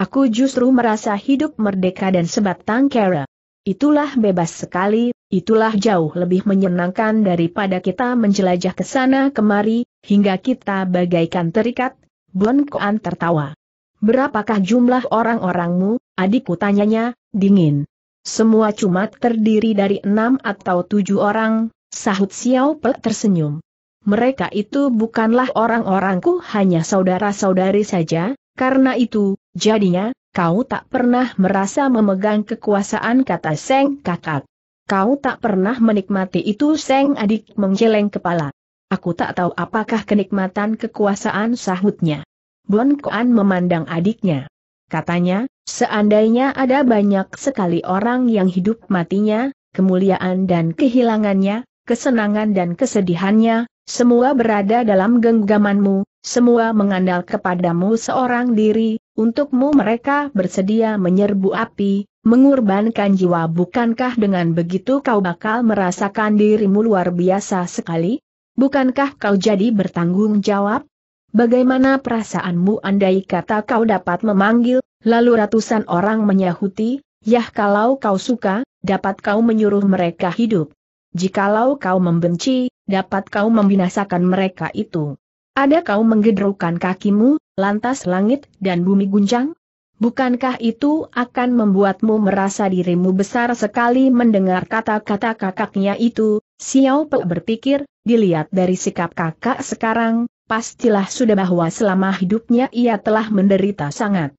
Aku justru merasa hidup merdeka dan sebatang kara. Itulah bebas sekali, itulah jauh lebih menyenangkan daripada kita menjelajah ke sana kemari, hingga kita bagaikan terikat, Bon Koan tertawa. Berapakah jumlah orang-orangmu, adikku tanyanya, dingin. Semua cuma terdiri dari enam atau tujuh orang, Sahut Xiao Pe tersenyum. Mereka itu bukanlah orang-orangku hanya saudara-saudari saja, karena itu, jadinya, kau tak pernah merasa memegang kekuasaan kata Seng kakak. Kau tak pernah menikmati itu Seng adik menggeleng kepala. Aku tak tahu apakah kenikmatan kekuasaan sahutnya. Bon Koan memandang adiknya. Katanya, seandainya ada banyak sekali orang yang hidup matinya, kemuliaan dan kehilangannya, kesenangan dan kesedihannya, semua berada dalam genggamanmu, semua mengandal kepadamu seorang diri, untukmu mereka bersedia menyerbu api, mengorbankan jiwa bukankah dengan begitu kau bakal merasakan dirimu luar biasa sekali? Bukankah kau jadi bertanggung jawab? Bagaimana perasaanmu andai kata kau dapat memanggil, lalu ratusan orang menyahuti, yah kalau kau suka, dapat kau menyuruh mereka hidup. Jikalau kau membenci, dapat kau membinasakan mereka itu. Ada kau menggedrukan kakimu, lantas langit dan bumi guncang? Bukankah itu akan membuatmu merasa dirimu besar sekali mendengar kata-kata kakaknya itu? Xiao Pe berpikir, dilihat dari sikap kakak sekarang, pastilah sudah bahwa selama hidupnya ia telah menderita sangat.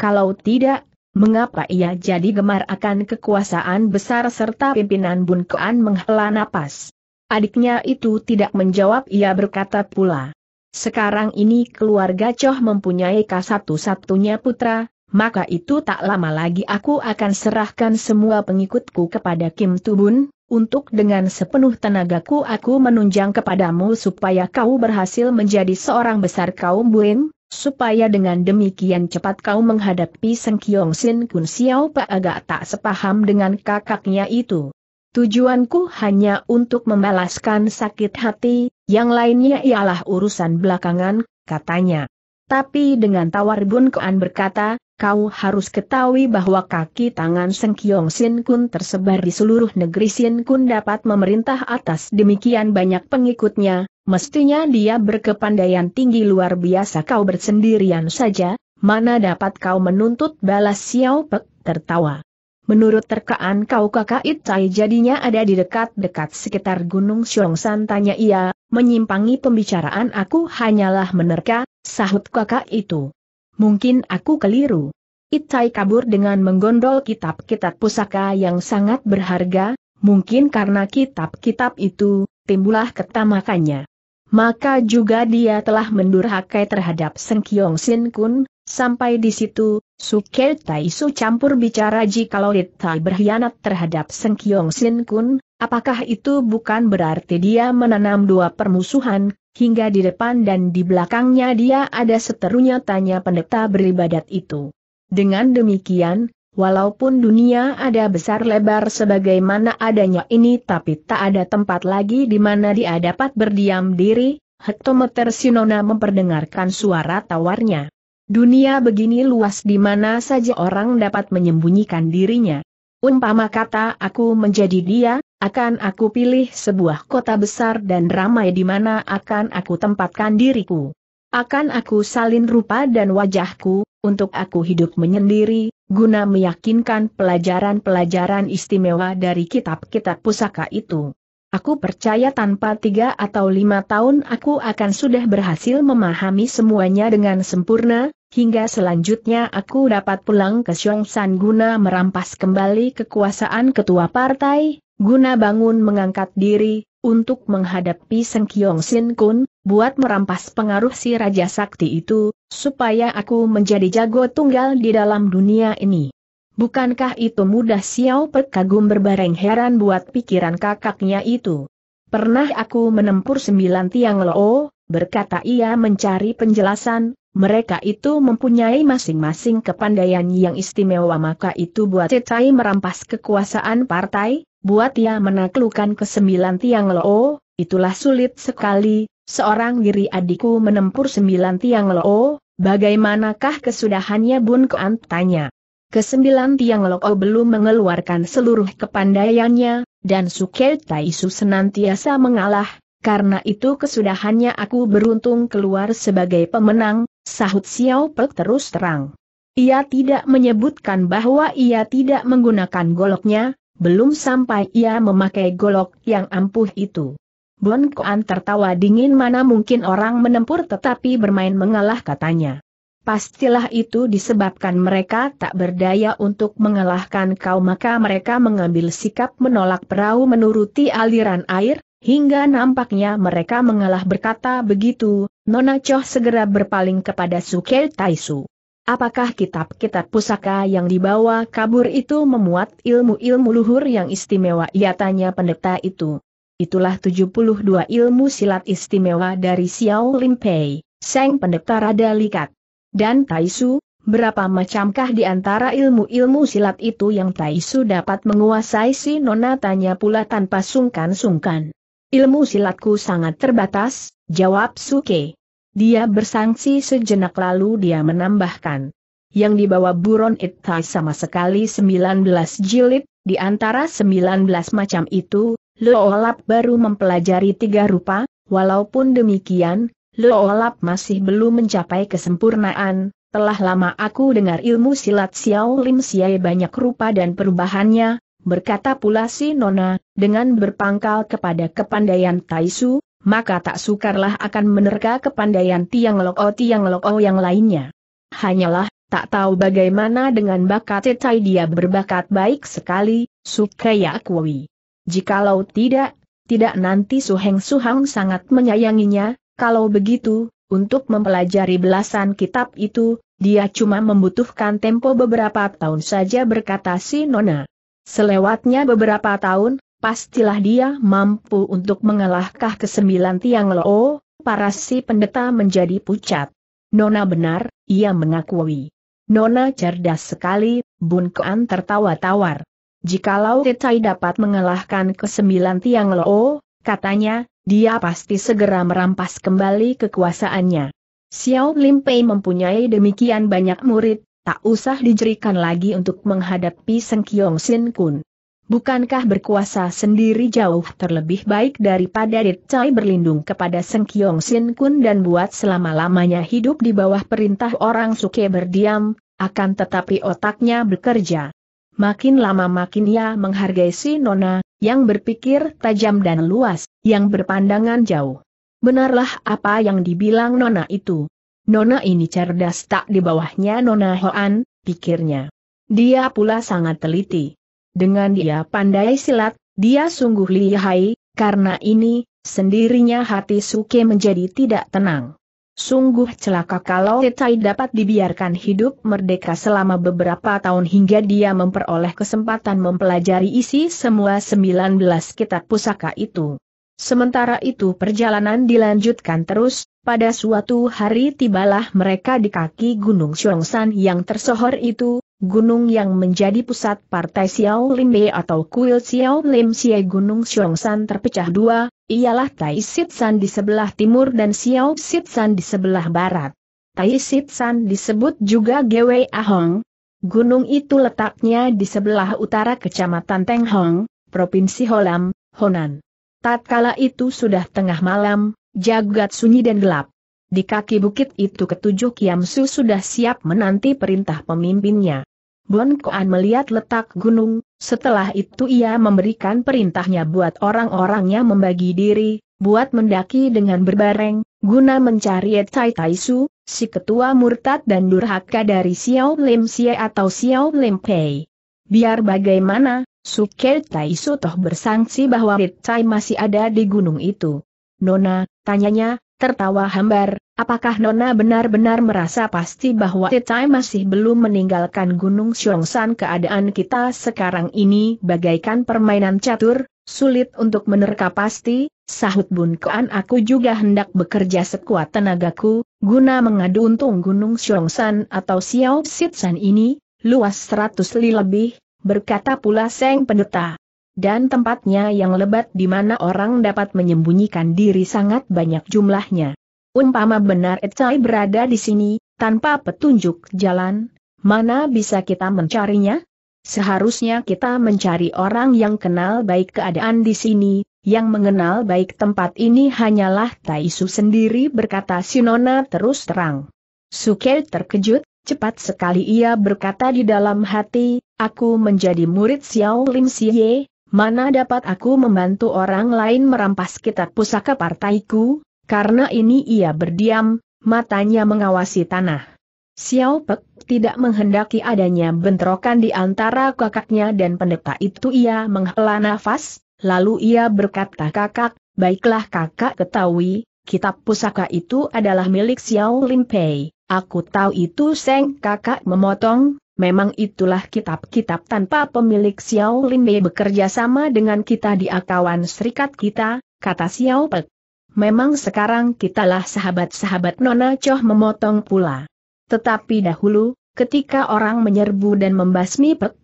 Kalau tidak, Mengapa ia jadi gemar akan kekuasaan besar serta pimpinan Bun Koan menghela napas? Adiknya itu tidak menjawab ia berkata pula. Sekarang ini keluarga Choh mempunyai k satu-satunya putra, maka itu tak lama lagi aku akan serahkan semua pengikutku kepada Kim Tubun, untuk dengan sepenuh tenagaku aku menunjang kepadamu supaya kau berhasil menjadi seorang besar kaum Buin, supaya dengan demikian cepat kau menghadapi Seng Kiong Sin Kun Xiao Pak agak tak sepaham dengan kakaknya itu. Tujuanku hanya untuk membalaskan sakit hati, yang lainnya ialah urusan belakangan, katanya. Tapi dengan tawar Bun Kuan berkata, kau harus ketahui bahwa kaki tangan Seng Kiong Sin Kun tersebar di seluruh negeri Sin Kun dapat memerintah atas demikian banyak pengikutnya, mestinya dia berkepandaian tinggi luar biasa kau bersendirian saja, mana dapat kau menuntut balas Xiao Pek, tertawa. Menurut terkaan kau kakak Itai jadinya ada di dekat-dekat sekitar Gunung Xiongsan tanya ia, menyimpangi pembicaraan aku hanyalah menerka, sahut kakak itu. Mungkin aku keliru. Itai kabur dengan menggondol kitab-kitab pusaka yang sangat berharga, mungkin karena kitab-kitab itu, timbulah ketamakannya maka juga dia telah mendurhakai terhadap Seng Kiong Sin Kun, sampai di situ, Suke Su campur bicara jikalau Tai berkhianat terhadap Seng Kiong Sin Kun, apakah itu bukan berarti dia menanam dua permusuhan, hingga di depan dan di belakangnya dia ada seterunya tanya pendeta beribadat itu. Dengan demikian, Walaupun dunia ada besar lebar sebagaimana adanya ini tapi tak ada tempat lagi di mana dia dapat berdiam diri, hektometer Sinona memperdengarkan suara tawarnya. Dunia begini luas di mana saja orang dapat menyembunyikan dirinya. Umpama kata aku menjadi dia, akan aku pilih sebuah kota besar dan ramai di mana akan aku tempatkan diriku. Akan aku salin rupa dan wajahku, untuk aku hidup menyendiri, guna meyakinkan pelajaran-pelajaran istimewa dari kitab-kitab pusaka itu. Aku percaya tanpa tiga atau lima tahun aku akan sudah berhasil memahami semuanya dengan sempurna, hingga selanjutnya aku dapat pulang ke Xiongshan guna merampas kembali kekuasaan ketua partai, guna bangun mengangkat diri, untuk menghadapi Sengkyong Sin Kun, buat merampas pengaruh si Raja Sakti itu, supaya aku menjadi jago tunggal di dalam dunia ini. Bukankah itu mudah Xiao Pek kagum berbareng heran buat pikiran kakaknya itu. Pernah aku menempur sembilan tiang loo, berkata ia mencari penjelasan, mereka itu mempunyai masing-masing kepandaian yang istimewa maka itu buat Cetai merampas kekuasaan partai, buat ia menaklukkan kesembilan tiang loo, itulah sulit sekali, seorang diri adikku menempur sembilan tiang loo, bagaimanakah kesudahannya Bun Koan tanya. Kesembilan tiang loo belum mengeluarkan seluruh kepandaiannya, dan Suke Taisu senantiasa mengalah, karena itu kesudahannya aku beruntung keluar sebagai pemenang, sahut Xiao Pek terus terang. Ia tidak menyebutkan bahwa ia tidak menggunakan goloknya, belum sampai ia memakai golok yang ampuh itu. Bon Koan tertawa dingin mana mungkin orang menempur tetapi bermain mengalah katanya. Pastilah itu disebabkan mereka tak berdaya untuk mengalahkan kau maka mereka mengambil sikap menolak perahu menuruti aliran air, hingga nampaknya mereka mengalah berkata begitu, Nona Choh segera berpaling kepada Sukel Taisu. Apakah kitab-kitab pusaka yang dibawa kabur itu memuat ilmu-ilmu luhur yang istimewa? Ia tanya pendeta itu. Itulah 72 ilmu silat istimewa dari Xiao Limpei, Seng Pendeta Rada Likat. Dan Taisu, berapa macamkah di antara ilmu-ilmu silat itu yang Taisu dapat menguasai si Nona tanya pula tanpa sungkan-sungkan. Ilmu silatku sangat terbatas, jawab Suke. Dia bersangsi sejenak lalu dia menambahkan. Yang dibawa buron itai sama sekali 19 jilid, di antara 19 macam itu, Olap baru mempelajari tiga rupa, walaupun demikian, Olap masih belum mencapai kesempurnaan, telah lama aku dengar ilmu silat Xiao Lim Siai banyak rupa dan perubahannya, berkata pula si Nona, dengan berpangkal kepada kepandaian Taisu, maka tak sukarlah akan menerka kepandaian Tiang Loko Tiang Loko yang lainnya. Hanyalah, tak tahu bagaimana dengan bakat Cai dia berbakat baik sekali, Sukaya Kui. Jikalau tidak, tidak nanti Suheng Suhang sangat menyayanginya, kalau begitu, untuk mempelajari belasan kitab itu, dia cuma membutuhkan tempo beberapa tahun saja berkata si Nona. Selewatnya beberapa tahun, pastilah dia mampu untuk mengalahkah kesembilan tiang loo, para si pendeta menjadi pucat. Nona benar, ia mengakui. Nona cerdas sekali, Bun Kuan tertawa tawar. Jikalau Tetai dapat mengalahkan kesembilan tiang loo, katanya, dia pasti segera merampas kembali kekuasaannya. Xiao Lim Pei mempunyai demikian banyak murid, tak usah dijerikan lagi untuk menghadapi Seng Kiong Sin Kun bukankah berkuasa sendiri jauh terlebih baik daripada ditcai berlindung kepada Seng Kiong Sin Kun dan buat selama-lamanya hidup di bawah perintah orang suke berdiam, akan tetapi otaknya bekerja. Makin lama makin ia menghargai si Nona, yang berpikir tajam dan luas, yang berpandangan jauh. Benarlah apa yang dibilang Nona itu. Nona ini cerdas tak di bawahnya Nona Hoan, pikirnya. Dia pula sangat teliti. Dengan dia pandai silat, dia sungguh lihai, karena ini, sendirinya hati Suke menjadi tidak tenang. Sungguh celaka kalau Tetai dapat dibiarkan hidup merdeka selama beberapa tahun hingga dia memperoleh kesempatan mempelajari isi semua 19 kitab pusaka itu. Sementara itu perjalanan dilanjutkan terus, pada suatu hari tibalah mereka di kaki Gunung Xiongshan yang tersohor itu, gunung yang menjadi pusat partai Xiao Lim atau kuil Xiao Lim Xie Gunung Xiongsan terpecah dua, ialah Tai Sitsan di sebelah timur dan Xiao Sitsan di sebelah barat. Tai Sitsan disebut juga Gwe Ahong. Gunung itu letaknya di sebelah utara kecamatan Teng Hong, Provinsi Holam, Honan. Tatkala itu sudah tengah malam, jagat sunyi dan gelap. Di kaki bukit itu ketujuh Kiamsu sudah siap menanti perintah pemimpinnya. Bon Koan melihat letak gunung, setelah itu ia memberikan perintahnya buat orang-orangnya membagi diri, buat mendaki dengan berbareng, guna mencari Tai Taisu, si ketua murtad dan durhaka dari Xiao Lim Xie atau Xiao Lim Pei. Biar bagaimana, Tai Taisu toh bersangsi bahwa Tai masih ada di gunung itu. Nona, tanyanya, tertawa hambar, Apakah Nona benar-benar merasa pasti bahwa Tetai masih belum meninggalkan Gunung Siongshan keadaan kita sekarang ini bagaikan permainan catur, sulit untuk menerka pasti, sahut Bun aku juga hendak bekerja sekuat tenagaku, guna mengadu untung Gunung Siongshan atau Xiao Sitsan ini, luas 100 li lebih, berkata pula Seng Pendeta. Dan tempatnya yang lebat di mana orang dapat menyembunyikan diri sangat banyak jumlahnya. Umpama benar Ecai berada di sini, tanpa petunjuk jalan, mana bisa kita mencarinya? Seharusnya kita mencari orang yang kenal baik keadaan di sini, yang mengenal baik tempat ini hanyalah Taisu sendiri berkata Sinona terus terang. Suke terkejut, cepat sekali ia berkata di dalam hati, aku menjadi murid Xiao Lim Siye, mana dapat aku membantu orang lain merampas kitab pusaka partaiku, karena ini ia berdiam, matanya mengawasi tanah. Xiao Pek tidak menghendaki adanya bentrokan di antara kakaknya dan pendeta itu ia menghela nafas, lalu ia berkata kakak, baiklah kakak ketahui, kitab pusaka itu adalah milik Xiao Lin Pei. Aku tahu itu Seng kakak memotong, memang itulah kitab-kitab tanpa pemilik Xiao Lin Pei bekerja sama dengan kita di akawan serikat kita, kata Xiao Pek. Memang sekarang kitalah sahabat-sahabat Nona Choh memotong pula. Tetapi dahulu, ketika orang menyerbu dan membasmi Pek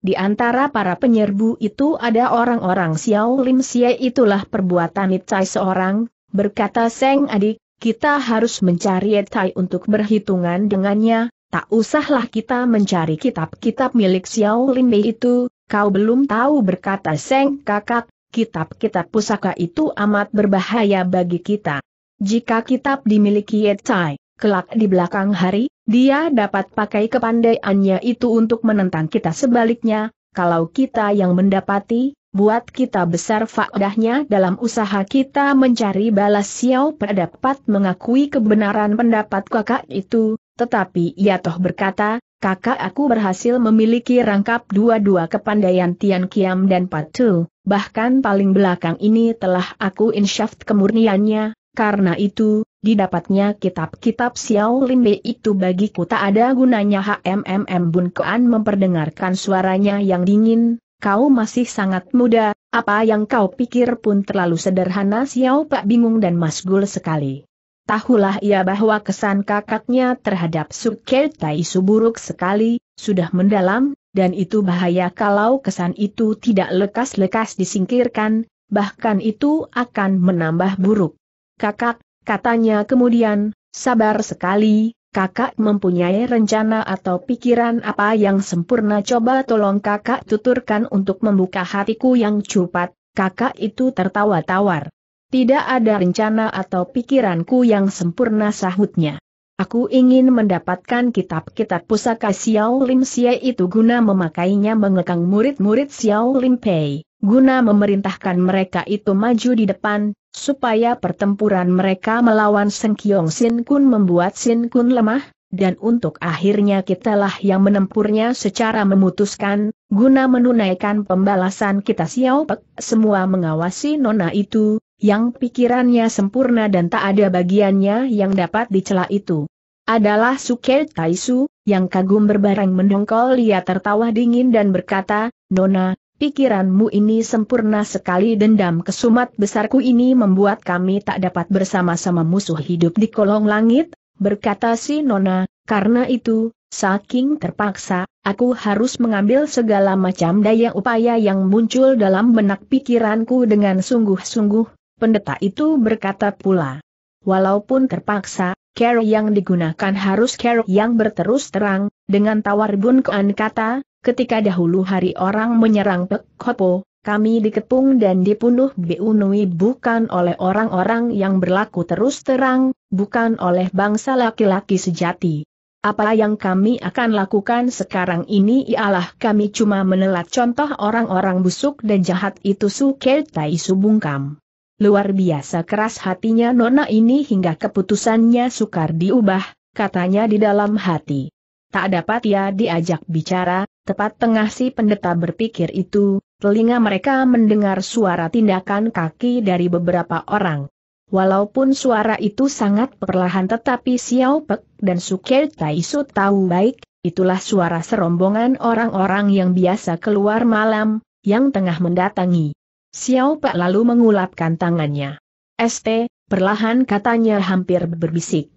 di antara para penyerbu itu ada orang-orang Xiao Lim Xie itulah perbuatan Itai seorang, berkata Seng adik, kita harus mencari Itai untuk berhitungan dengannya, tak usahlah kita mencari kitab-kitab milik Xiao Lim Limbe itu, kau belum tahu berkata Seng kakak, kitab-kitab pusaka itu amat berbahaya bagi kita. Jika kitab dimiliki Yetai, kelak di belakang hari, dia dapat pakai kepandaiannya itu untuk menentang kita sebaliknya, kalau kita yang mendapati, buat kita besar faedahnya dalam usaha kita mencari balas Xiao dapat mengakui kebenaran pendapat kakak itu, tetapi ia toh berkata, kakak aku berhasil memiliki rangkap dua-dua kepandaian Tian Kiam dan Patu, bahkan paling belakang ini telah aku insyaft kemurniannya, karena itu, didapatnya kitab-kitab Xiao Lin Bei itu bagiku tak ada gunanya HMMM Bun Kuan memperdengarkan suaranya yang dingin, kau masih sangat muda, apa yang kau pikir pun terlalu sederhana Xiao Pak bingung dan masgul sekali. Tahulah ia bahwa kesan kakaknya terhadap Tai suburuk sekali, sudah mendalam, dan itu bahaya kalau kesan itu tidak lekas-lekas disingkirkan, bahkan itu akan menambah buruk. Kakak, katanya kemudian, sabar sekali, kakak mempunyai rencana atau pikiran apa yang sempurna coba tolong kakak tuturkan untuk membuka hatiku yang cupat, kakak itu tertawa tawar. Tidak ada rencana atau pikiranku yang sempurna sahutnya. Aku ingin mendapatkan kitab-kitab pusaka Xiao Lim Xie itu guna memakainya mengekang murid-murid Xiao Lim Pei, guna memerintahkan mereka itu maju di depan, supaya pertempuran mereka melawan Seng Kiong Sin Kun membuat Sin Kun lemah, dan untuk akhirnya kitalah yang menempurnya secara memutuskan, guna menunaikan pembalasan kita Xiao Pek. Semua mengawasi nona itu, yang pikirannya sempurna dan tak ada bagiannya yang dapat dicela itu. Adalah Suke Taisu, yang kagum berbareng mendongkol ia tertawa dingin dan berkata, Nona, pikiranmu ini sempurna sekali dendam kesumat besarku ini membuat kami tak dapat bersama-sama musuh hidup di kolong langit, berkata si Nona, karena itu, saking terpaksa, aku harus mengambil segala macam daya upaya yang muncul dalam benak pikiranku dengan sungguh-sungguh, Pendeta itu berkata pula, walaupun terpaksa, care yang digunakan harus care yang berterus terang, dengan tawar Bun kean kata, ketika dahulu hari orang menyerang Pekopo, Kopo, kami dikepung dan dipunuh Biunui bukan oleh orang-orang yang berlaku terus terang, bukan oleh bangsa laki-laki sejati. Apa yang kami akan lakukan sekarang ini ialah kami cuma menelat contoh orang-orang busuk dan jahat itu Su kertai Subungkam luar biasa keras hatinya nona ini hingga keputusannya sukar diubah, katanya di dalam hati. Tak dapat ia diajak bicara, tepat tengah si pendeta berpikir itu, telinga mereka mendengar suara tindakan kaki dari beberapa orang. Walaupun suara itu sangat perlahan tetapi Xiao Pek dan Suker Taisu tahu baik, itulah suara serombongan orang-orang yang biasa keluar malam, yang tengah mendatangi. Xiao Pak lalu mengulapkan tangannya. ST, perlahan katanya hampir berbisik.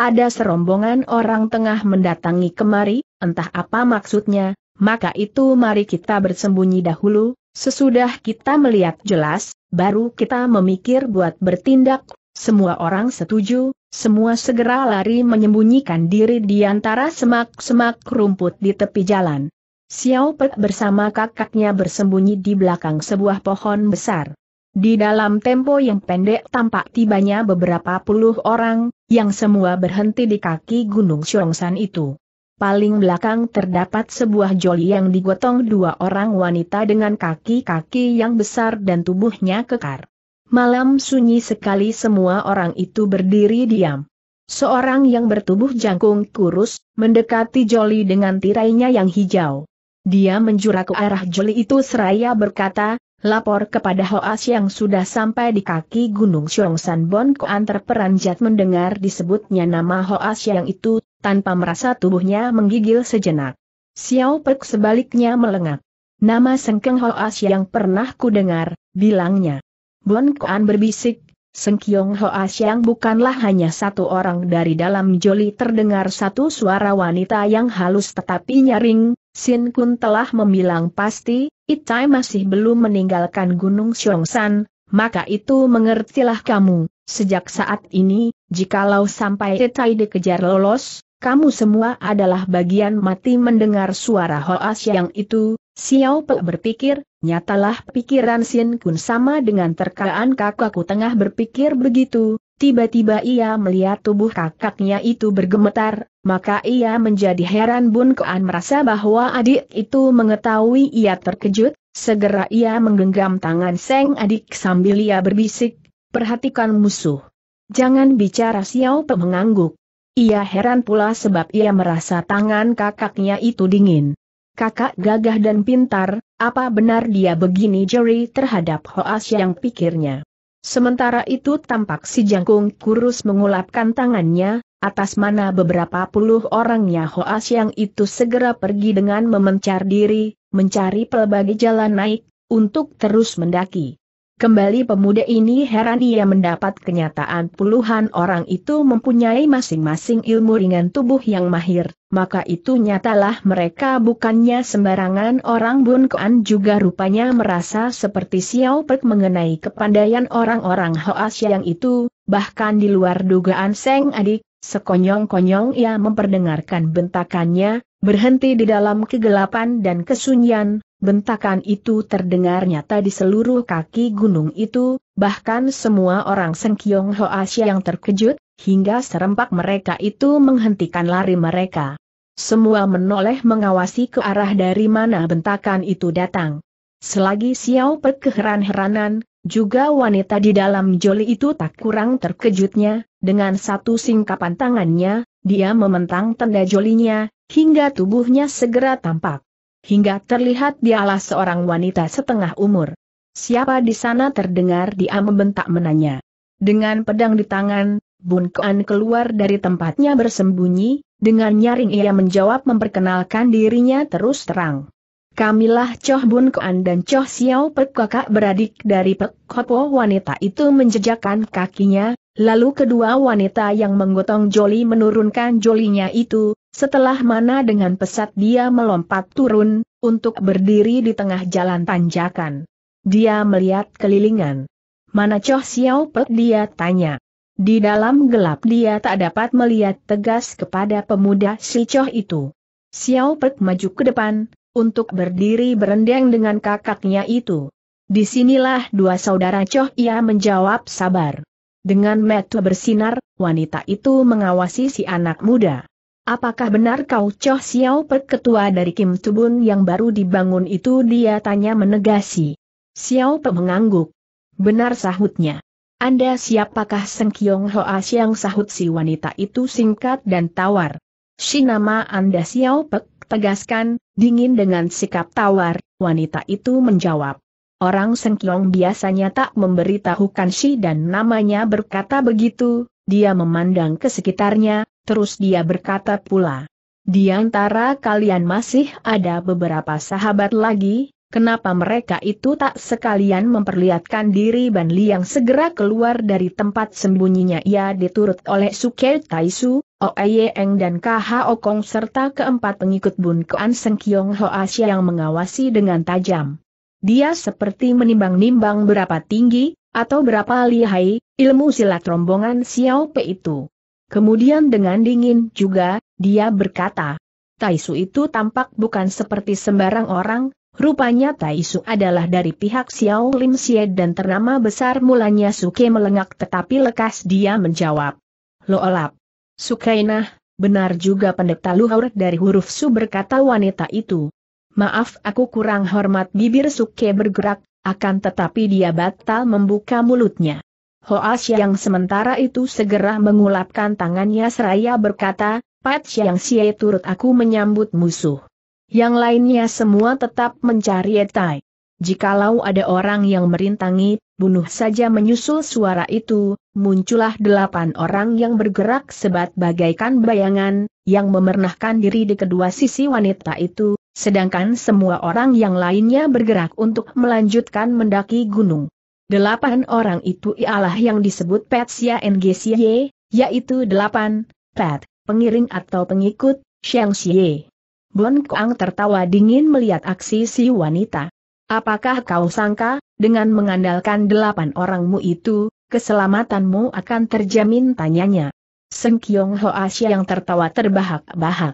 Ada serombongan orang tengah mendatangi kemari, entah apa maksudnya, maka itu mari kita bersembunyi dahulu, sesudah kita melihat jelas, baru kita memikir buat bertindak, semua orang setuju, semua segera lari menyembunyikan diri di antara semak-semak rumput di tepi jalan. Xiao Pek bersama kakaknya bersembunyi di belakang sebuah pohon besar. Di dalam tempo yang pendek tampak tibanya beberapa puluh orang, yang semua berhenti di kaki Gunung Syongsan itu. Paling belakang terdapat sebuah joli yang digotong dua orang wanita dengan kaki-kaki yang besar dan tubuhnya kekar. Malam sunyi sekali semua orang itu berdiri diam. Seorang yang bertubuh jangkung kurus, mendekati joli dengan tirainya yang hijau. Dia menjura ke arah Juli itu seraya berkata, lapor kepada Hoas yang sudah sampai di kaki Gunung Siongsan Bon Koan terperanjat mendengar disebutnya nama Hoas yang itu, tanpa merasa tubuhnya menggigil sejenak. Xiao Pek sebaliknya melengak. Nama Sengkeng Hoas yang pernah ku dengar, bilangnya. Bon Koan berbisik, Sengkiong Hoas yang bukanlah hanya satu orang dari dalam joli terdengar satu suara wanita yang halus tetapi nyaring, Sin Kun telah membilang pasti, Itai masih belum meninggalkan Gunung Xiongsan, maka itu mengertilah kamu. Sejak saat ini, jikalau sampai Itai dikejar lolos, kamu semua adalah bagian mati mendengar suara Hoas yang itu, Xiao Pe berpikir, nyatalah pikiran Sin Kun sama dengan terkaan kakakku tengah berpikir begitu, tiba-tiba ia melihat tubuh kakaknya itu bergemetar, maka ia menjadi heran Bun Koan merasa bahwa adik itu mengetahui ia terkejut, segera ia menggenggam tangan Seng adik sambil ia berbisik, perhatikan musuh. Jangan bicara Xiao Pe mengangguk. Ia heran pula sebab ia merasa tangan kakaknya itu dingin kakak gagah dan pintar, apa benar dia begini jeri terhadap Hoas yang pikirnya. Sementara itu tampak si jangkung kurus mengulapkan tangannya, atas mana beberapa puluh orangnya Hoas yang itu segera pergi dengan memencar diri, mencari pelbagai jalan naik, untuk terus mendaki. Kembali pemuda ini heran ia mendapat kenyataan puluhan orang itu mempunyai masing-masing ilmu ringan tubuh yang mahir, maka itu nyatalah mereka bukannya sembarangan orang Bun Kuan juga rupanya merasa seperti Xiao Pek mengenai kepandaian orang-orang Hoa yang itu, bahkan di luar dugaan Seng Adik, sekonyong-konyong ia memperdengarkan bentakannya, berhenti di dalam kegelapan dan kesunyian, Bentakan itu terdengar nyata di seluruh kaki gunung itu, bahkan semua orang Sengkiong Hoasya yang terkejut, hingga serempak mereka itu menghentikan lari mereka. Semua menoleh mengawasi ke arah dari mana bentakan itu datang. Selagi Xiao Pe keheran-heranan, juga wanita di dalam joli itu tak kurang terkejutnya, dengan satu singkapan tangannya, dia mementang tenda jolinya, hingga tubuhnya segera tampak hingga terlihat dialah seorang wanita setengah umur. Siapa di sana terdengar dia membentak menanya. Dengan pedang di tangan, Bun Kean keluar dari tempatnya bersembunyi, dengan nyaring ia menjawab memperkenalkan dirinya terus terang. Kamilah Choh Bun Kean dan Choh Xiao Pek kakak beradik dari Pek Kopo wanita itu menjejakkan kakinya, lalu kedua wanita yang menggotong joli menurunkan jolinya itu, setelah mana dengan pesat dia melompat turun, untuk berdiri di tengah jalan tanjakan. Dia melihat kelilingan. Mana Choh Xiao Pek dia tanya. Di dalam gelap dia tak dapat melihat tegas kepada pemuda si Choh itu. Xiao Pek maju ke depan, untuk berdiri berendeng dengan kakaknya itu. Disinilah dua saudara Choh ia menjawab sabar. Dengan mata bersinar, wanita itu mengawasi si anak muda. Apakah benar kau Choh Xiao Pek ketua dari Kim Tubun yang baru dibangun itu dia tanya menegasi. Xiao Pek mengangguk. Benar sahutnya. Anda siapakah Seng Kiong Hoa Siang sahut si wanita itu singkat dan tawar. Si nama Anda Xiao Pek tegaskan, dingin dengan sikap tawar, wanita itu menjawab. Orang Seng Kiong biasanya tak memberitahukan si dan namanya berkata begitu, dia memandang ke sekitarnya, Terus dia berkata pula, di antara kalian masih ada beberapa sahabat lagi, kenapa mereka itu tak sekalian memperlihatkan diri Ban yang segera keluar dari tempat sembunyinya ia diturut oleh Suke Taisu, Oeyeng dan O Kong serta keempat pengikut Bun Kuan Seng Kiong Hoasya yang mengawasi dengan tajam. Dia seperti menimbang-nimbang berapa tinggi, atau berapa lihai, ilmu silat rombongan Xiao Pe itu. Kemudian dengan dingin juga, dia berkata, Taisu itu tampak bukan seperti sembarang orang, rupanya Taisu adalah dari pihak Xiao Lim Xie dan ternama besar mulanya Suke melengak tetapi lekas dia menjawab. Loolap. Sukainah, benar juga pendeta luhur dari huruf su berkata wanita itu. Maaf aku kurang hormat bibir Suke bergerak, akan tetapi dia batal membuka mulutnya. Hoas yang sementara itu segera mengulapkan tangannya seraya berkata, Pat yang Xie turut aku menyambut musuh. Yang lainnya semua tetap mencari etai. Jikalau ada orang yang merintangi, bunuh saja menyusul suara itu, muncullah delapan orang yang bergerak sebat bagaikan bayangan, yang memernahkan diri di kedua sisi wanita itu, sedangkan semua orang yang lainnya bergerak untuk melanjutkan mendaki gunung delapan orang itu ialah yang disebut Pet Sia NGCY, yaitu delapan, Pet, pengiring atau pengikut, Sheng Xie. Bon Kuang tertawa dingin melihat aksi si wanita. Apakah kau sangka, dengan mengandalkan delapan orangmu itu, keselamatanmu akan terjamin tanyanya. Seng Kiong Ho Asia yang tertawa terbahak-bahak.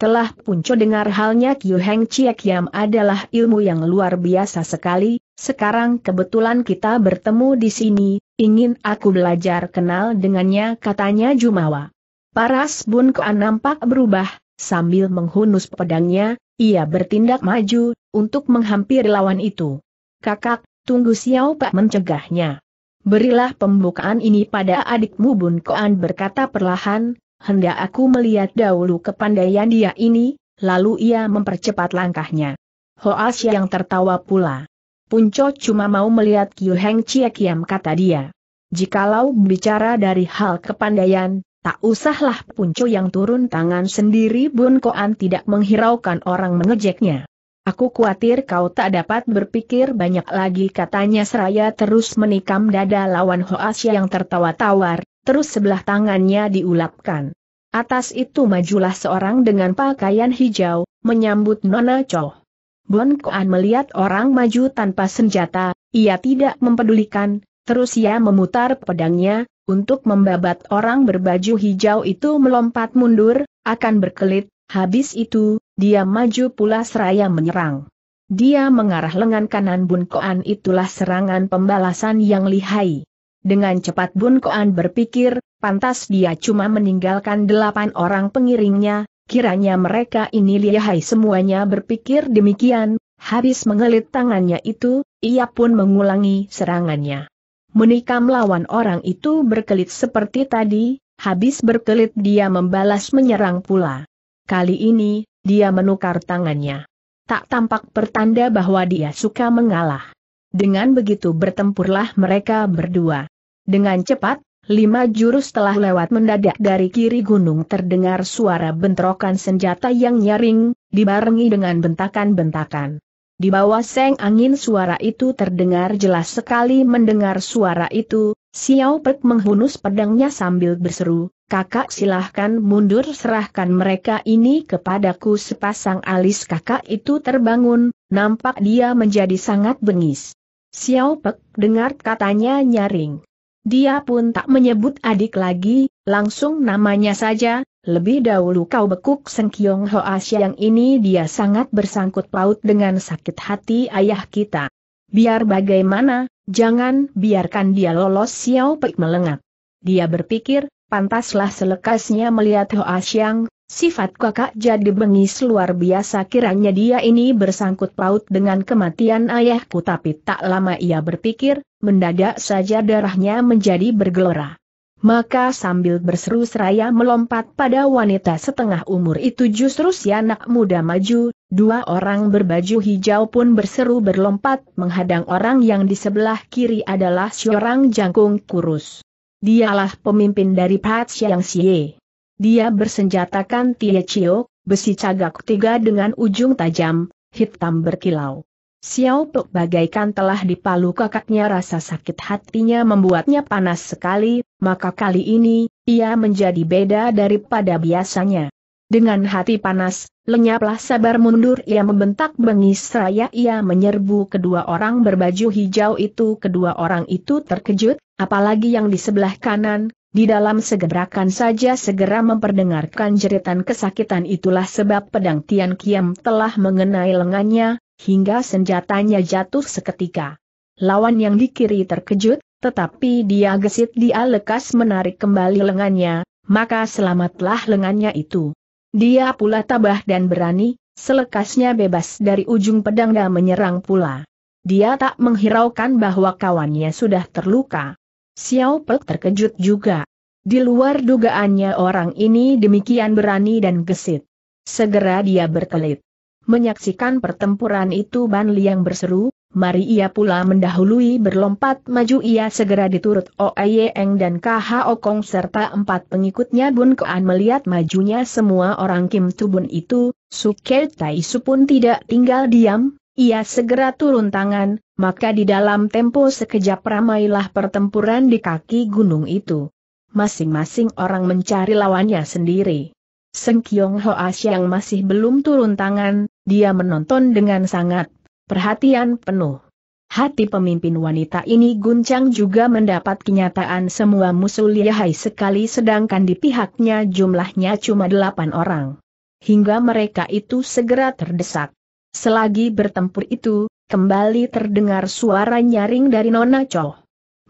Telah punco dengar halnya Kyu Heng Chiek Yam adalah ilmu yang luar biasa sekali, sekarang kebetulan kita bertemu di sini, ingin aku belajar kenal dengannya katanya Jumawa. Paras Bun Kuan nampak berubah, sambil menghunus pedangnya, ia bertindak maju, untuk menghampiri lawan itu. Kakak, tunggu Xiao Pak mencegahnya. Berilah pembukaan ini pada adikmu Bun Kuan berkata perlahan, hendak aku melihat dahulu kepandaian dia ini, lalu ia mempercepat langkahnya. Hoas yang tertawa pula. Punco cuma mau melihat Kyu Heng Chie Kiam kata dia. Jikalau bicara dari hal kepandaian, tak usahlah Punco yang turun tangan sendiri Bun Koan tidak menghiraukan orang mengejeknya. Aku khawatir kau tak dapat berpikir banyak lagi katanya seraya terus menikam dada lawan Hoas yang tertawa tawar, terus sebelah tangannya diulapkan. Atas itu majulah seorang dengan pakaian hijau, menyambut Nona Choh. Bon Koan melihat orang maju tanpa senjata, ia tidak mempedulikan, terus ia memutar pedangnya, untuk membabat orang berbaju hijau itu melompat mundur, akan berkelit, habis itu, dia maju pula seraya menyerang. Dia mengarah lengan kanan Bun Koan itulah serangan pembalasan yang lihai. Dengan cepat Bun Koan berpikir, pantas dia cuma meninggalkan delapan orang pengiringnya, Kiranya mereka ini lihai semuanya berpikir demikian, habis mengelit tangannya itu, ia pun mengulangi serangannya. menikam lawan orang itu berkelit seperti tadi, habis berkelit dia membalas menyerang pula. Kali ini, dia menukar tangannya. Tak tampak pertanda bahwa dia suka mengalah. Dengan begitu bertempurlah mereka berdua. Dengan cepat, Lima jurus telah lewat mendadak dari kiri gunung terdengar suara bentrokan senjata yang nyaring, dibarengi dengan bentakan-bentakan. Di bawah seng angin suara itu terdengar jelas sekali mendengar suara itu, Xiao Pek menghunus pedangnya sambil berseru, kakak silahkan mundur serahkan mereka ini kepadaku sepasang alis kakak itu terbangun, nampak dia menjadi sangat bengis. Xiao Pek dengar katanya nyaring. Dia pun tak menyebut adik lagi, langsung namanya saja, lebih dahulu kau bekuk Seng Kiong Hoa Siang ini dia sangat bersangkut paut dengan sakit hati ayah kita. Biar bagaimana, jangan biarkan dia lolos Xiao Pei melengat. Dia berpikir, pantaslah selekasnya melihat Hoa Siang, Sifat kakak jadi bengis luar biasa kiranya dia ini bersangkut paut dengan kematian ayahku tapi tak lama ia berpikir, mendadak saja darahnya menjadi bergelora. Maka sambil berseru seraya melompat pada wanita setengah umur itu justru si anak muda maju, dua orang berbaju hijau pun berseru berlompat menghadang orang yang di sebelah kiri adalah seorang jangkung kurus. Dialah pemimpin dari Pat yang Siye. Dia bersenjatakan Tia Tiecio, besi cagak tiga dengan ujung tajam, hitam berkilau. Xiao Pek bagaikan telah dipalu kakaknya rasa sakit hatinya membuatnya panas sekali, maka kali ini, ia menjadi beda daripada biasanya. Dengan hati panas, lenyaplah sabar mundur ia membentak bengis raya ia menyerbu kedua orang berbaju hijau itu kedua orang itu terkejut, apalagi yang di sebelah kanan, di dalam segerakan saja segera memperdengarkan jeritan kesakitan itulah sebab pedang Tian Kiam telah mengenai lengannya, hingga senjatanya jatuh seketika. Lawan yang di kiri terkejut, tetapi dia gesit dia lekas menarik kembali lengannya, maka selamatlah lengannya itu. Dia pula tabah dan berani, selekasnya bebas dari ujung pedang dan menyerang pula. Dia tak menghiraukan bahwa kawannya sudah terluka. Xiao Pek terkejut juga. Di luar dugaannya orang ini demikian berani dan gesit. Segera dia berkelit. Menyaksikan pertempuran itu Ban Liang berseru, mari ia pula mendahului berlompat maju ia segera diturut Oe Eng dan KH Okong serta empat pengikutnya Bun Koan melihat majunya semua orang Kim Tubun itu, Su Kei Tai Su pun tidak tinggal diam, ia segera turun tangan, maka di dalam tempo sekejap ramailah pertempuran di kaki gunung itu. Masing-masing orang mencari lawannya sendiri. Seng Kiong Hoas yang masih belum turun tangan, dia menonton dengan sangat perhatian penuh. Hati pemimpin wanita ini guncang juga mendapat kenyataan semua musuh lihai sekali sedangkan di pihaknya jumlahnya cuma delapan orang. Hingga mereka itu segera terdesak. Selagi bertempur itu, kembali terdengar suara nyaring dari Nona Cho.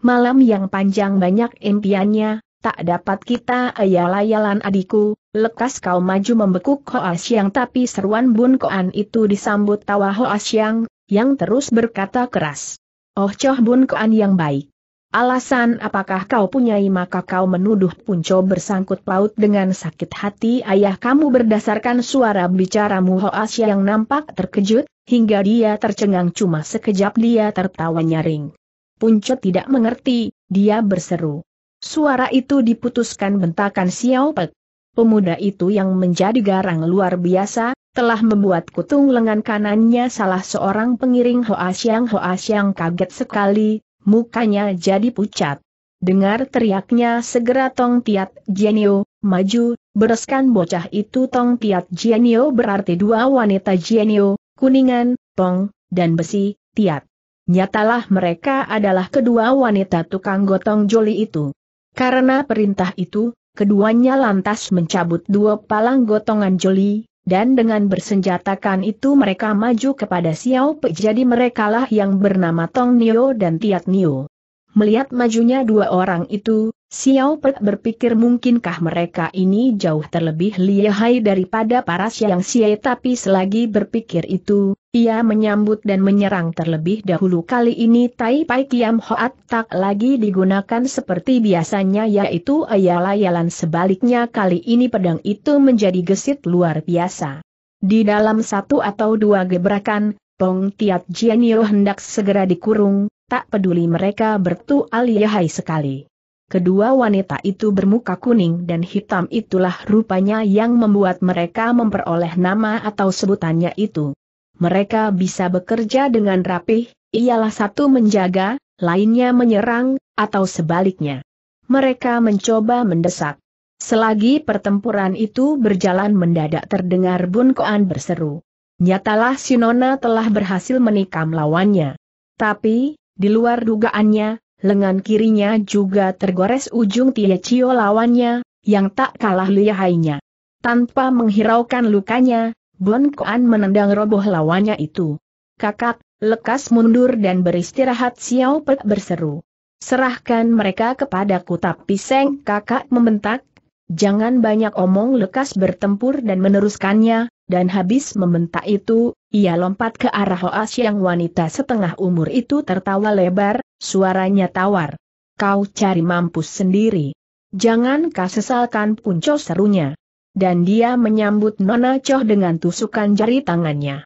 Malam yang panjang banyak impiannya, tak dapat kita ayalayalan adikku, lekas kau maju membekuk Hoa Siang tapi seruan Bun Koan itu disambut tawa Hoa Siang, yang terus berkata keras. Oh Choh Bun Koan yang baik. Alasan apakah kau punyai maka kau menuduh punco bersangkut paut dengan sakit hati ayah kamu berdasarkan suara bicaramu Hoas yang nampak terkejut, hingga dia tercengang cuma sekejap dia tertawa nyaring. Punco tidak mengerti, dia berseru. Suara itu diputuskan bentakan Xiao Pek. Pemuda itu yang menjadi garang luar biasa, telah membuat kutung lengan kanannya salah seorang pengiring Hoas yang Hoas yang kaget sekali, mukanya jadi pucat. Dengar teriaknya segera Tong Tiat Jianio, maju, bereskan bocah itu Tong Tiat Jianio berarti dua wanita Jianio, kuningan, Tong, dan besi, Tiat. Nyatalah mereka adalah kedua wanita tukang gotong joli itu. Karena perintah itu, keduanya lantas mencabut dua palang gotongan joli, dan dengan bersenjatakan itu mereka maju kepada Xiao Pe jadi merekalah yang bernama Tong Nio dan Tiat Nio. Melihat majunya dua orang itu, Xiao Pet berpikir mungkinkah mereka ini jauh terlebih lihai daripada para yang siai tapi selagi berpikir itu, ia menyambut dan menyerang terlebih dahulu kali ini Tai Pai Kiam Hoat tak lagi digunakan seperti biasanya yaitu ayala-ayalan sebaliknya kali ini pedang itu menjadi gesit luar biasa. Di dalam satu atau dua gebrakan, Tong Tiat Jianio hendak segera dikurung, tak peduli mereka bertu aliyahai sekali. Kedua wanita itu bermuka kuning dan hitam itulah rupanya yang membuat mereka memperoleh nama atau sebutannya itu. Mereka bisa bekerja dengan rapih, ialah satu menjaga, lainnya menyerang, atau sebaliknya. Mereka mencoba mendesak. Selagi pertempuran itu berjalan mendadak terdengar Bun berseru. Nyatalah Sinona telah berhasil menikam lawannya. Tapi, di luar dugaannya, lengan kirinya juga tergores ujung Tia Cio lawannya, yang tak kalah lihainya. Tanpa menghiraukan lukanya, Bon Koan menendang roboh lawannya itu. Kakak, lekas mundur dan beristirahat Xiao Pe berseru. Serahkan mereka kepadaku tapi Seng kakak membentak, jangan banyak omong lekas bertempur dan meneruskannya, dan habis membentak itu, ia lompat ke arah Hoas yang wanita setengah umur itu tertawa lebar, suaranya tawar. Kau cari mampus sendiri. Jangan kau sesalkan punco serunya. Dan dia menyambut Nona Choh dengan tusukan jari tangannya.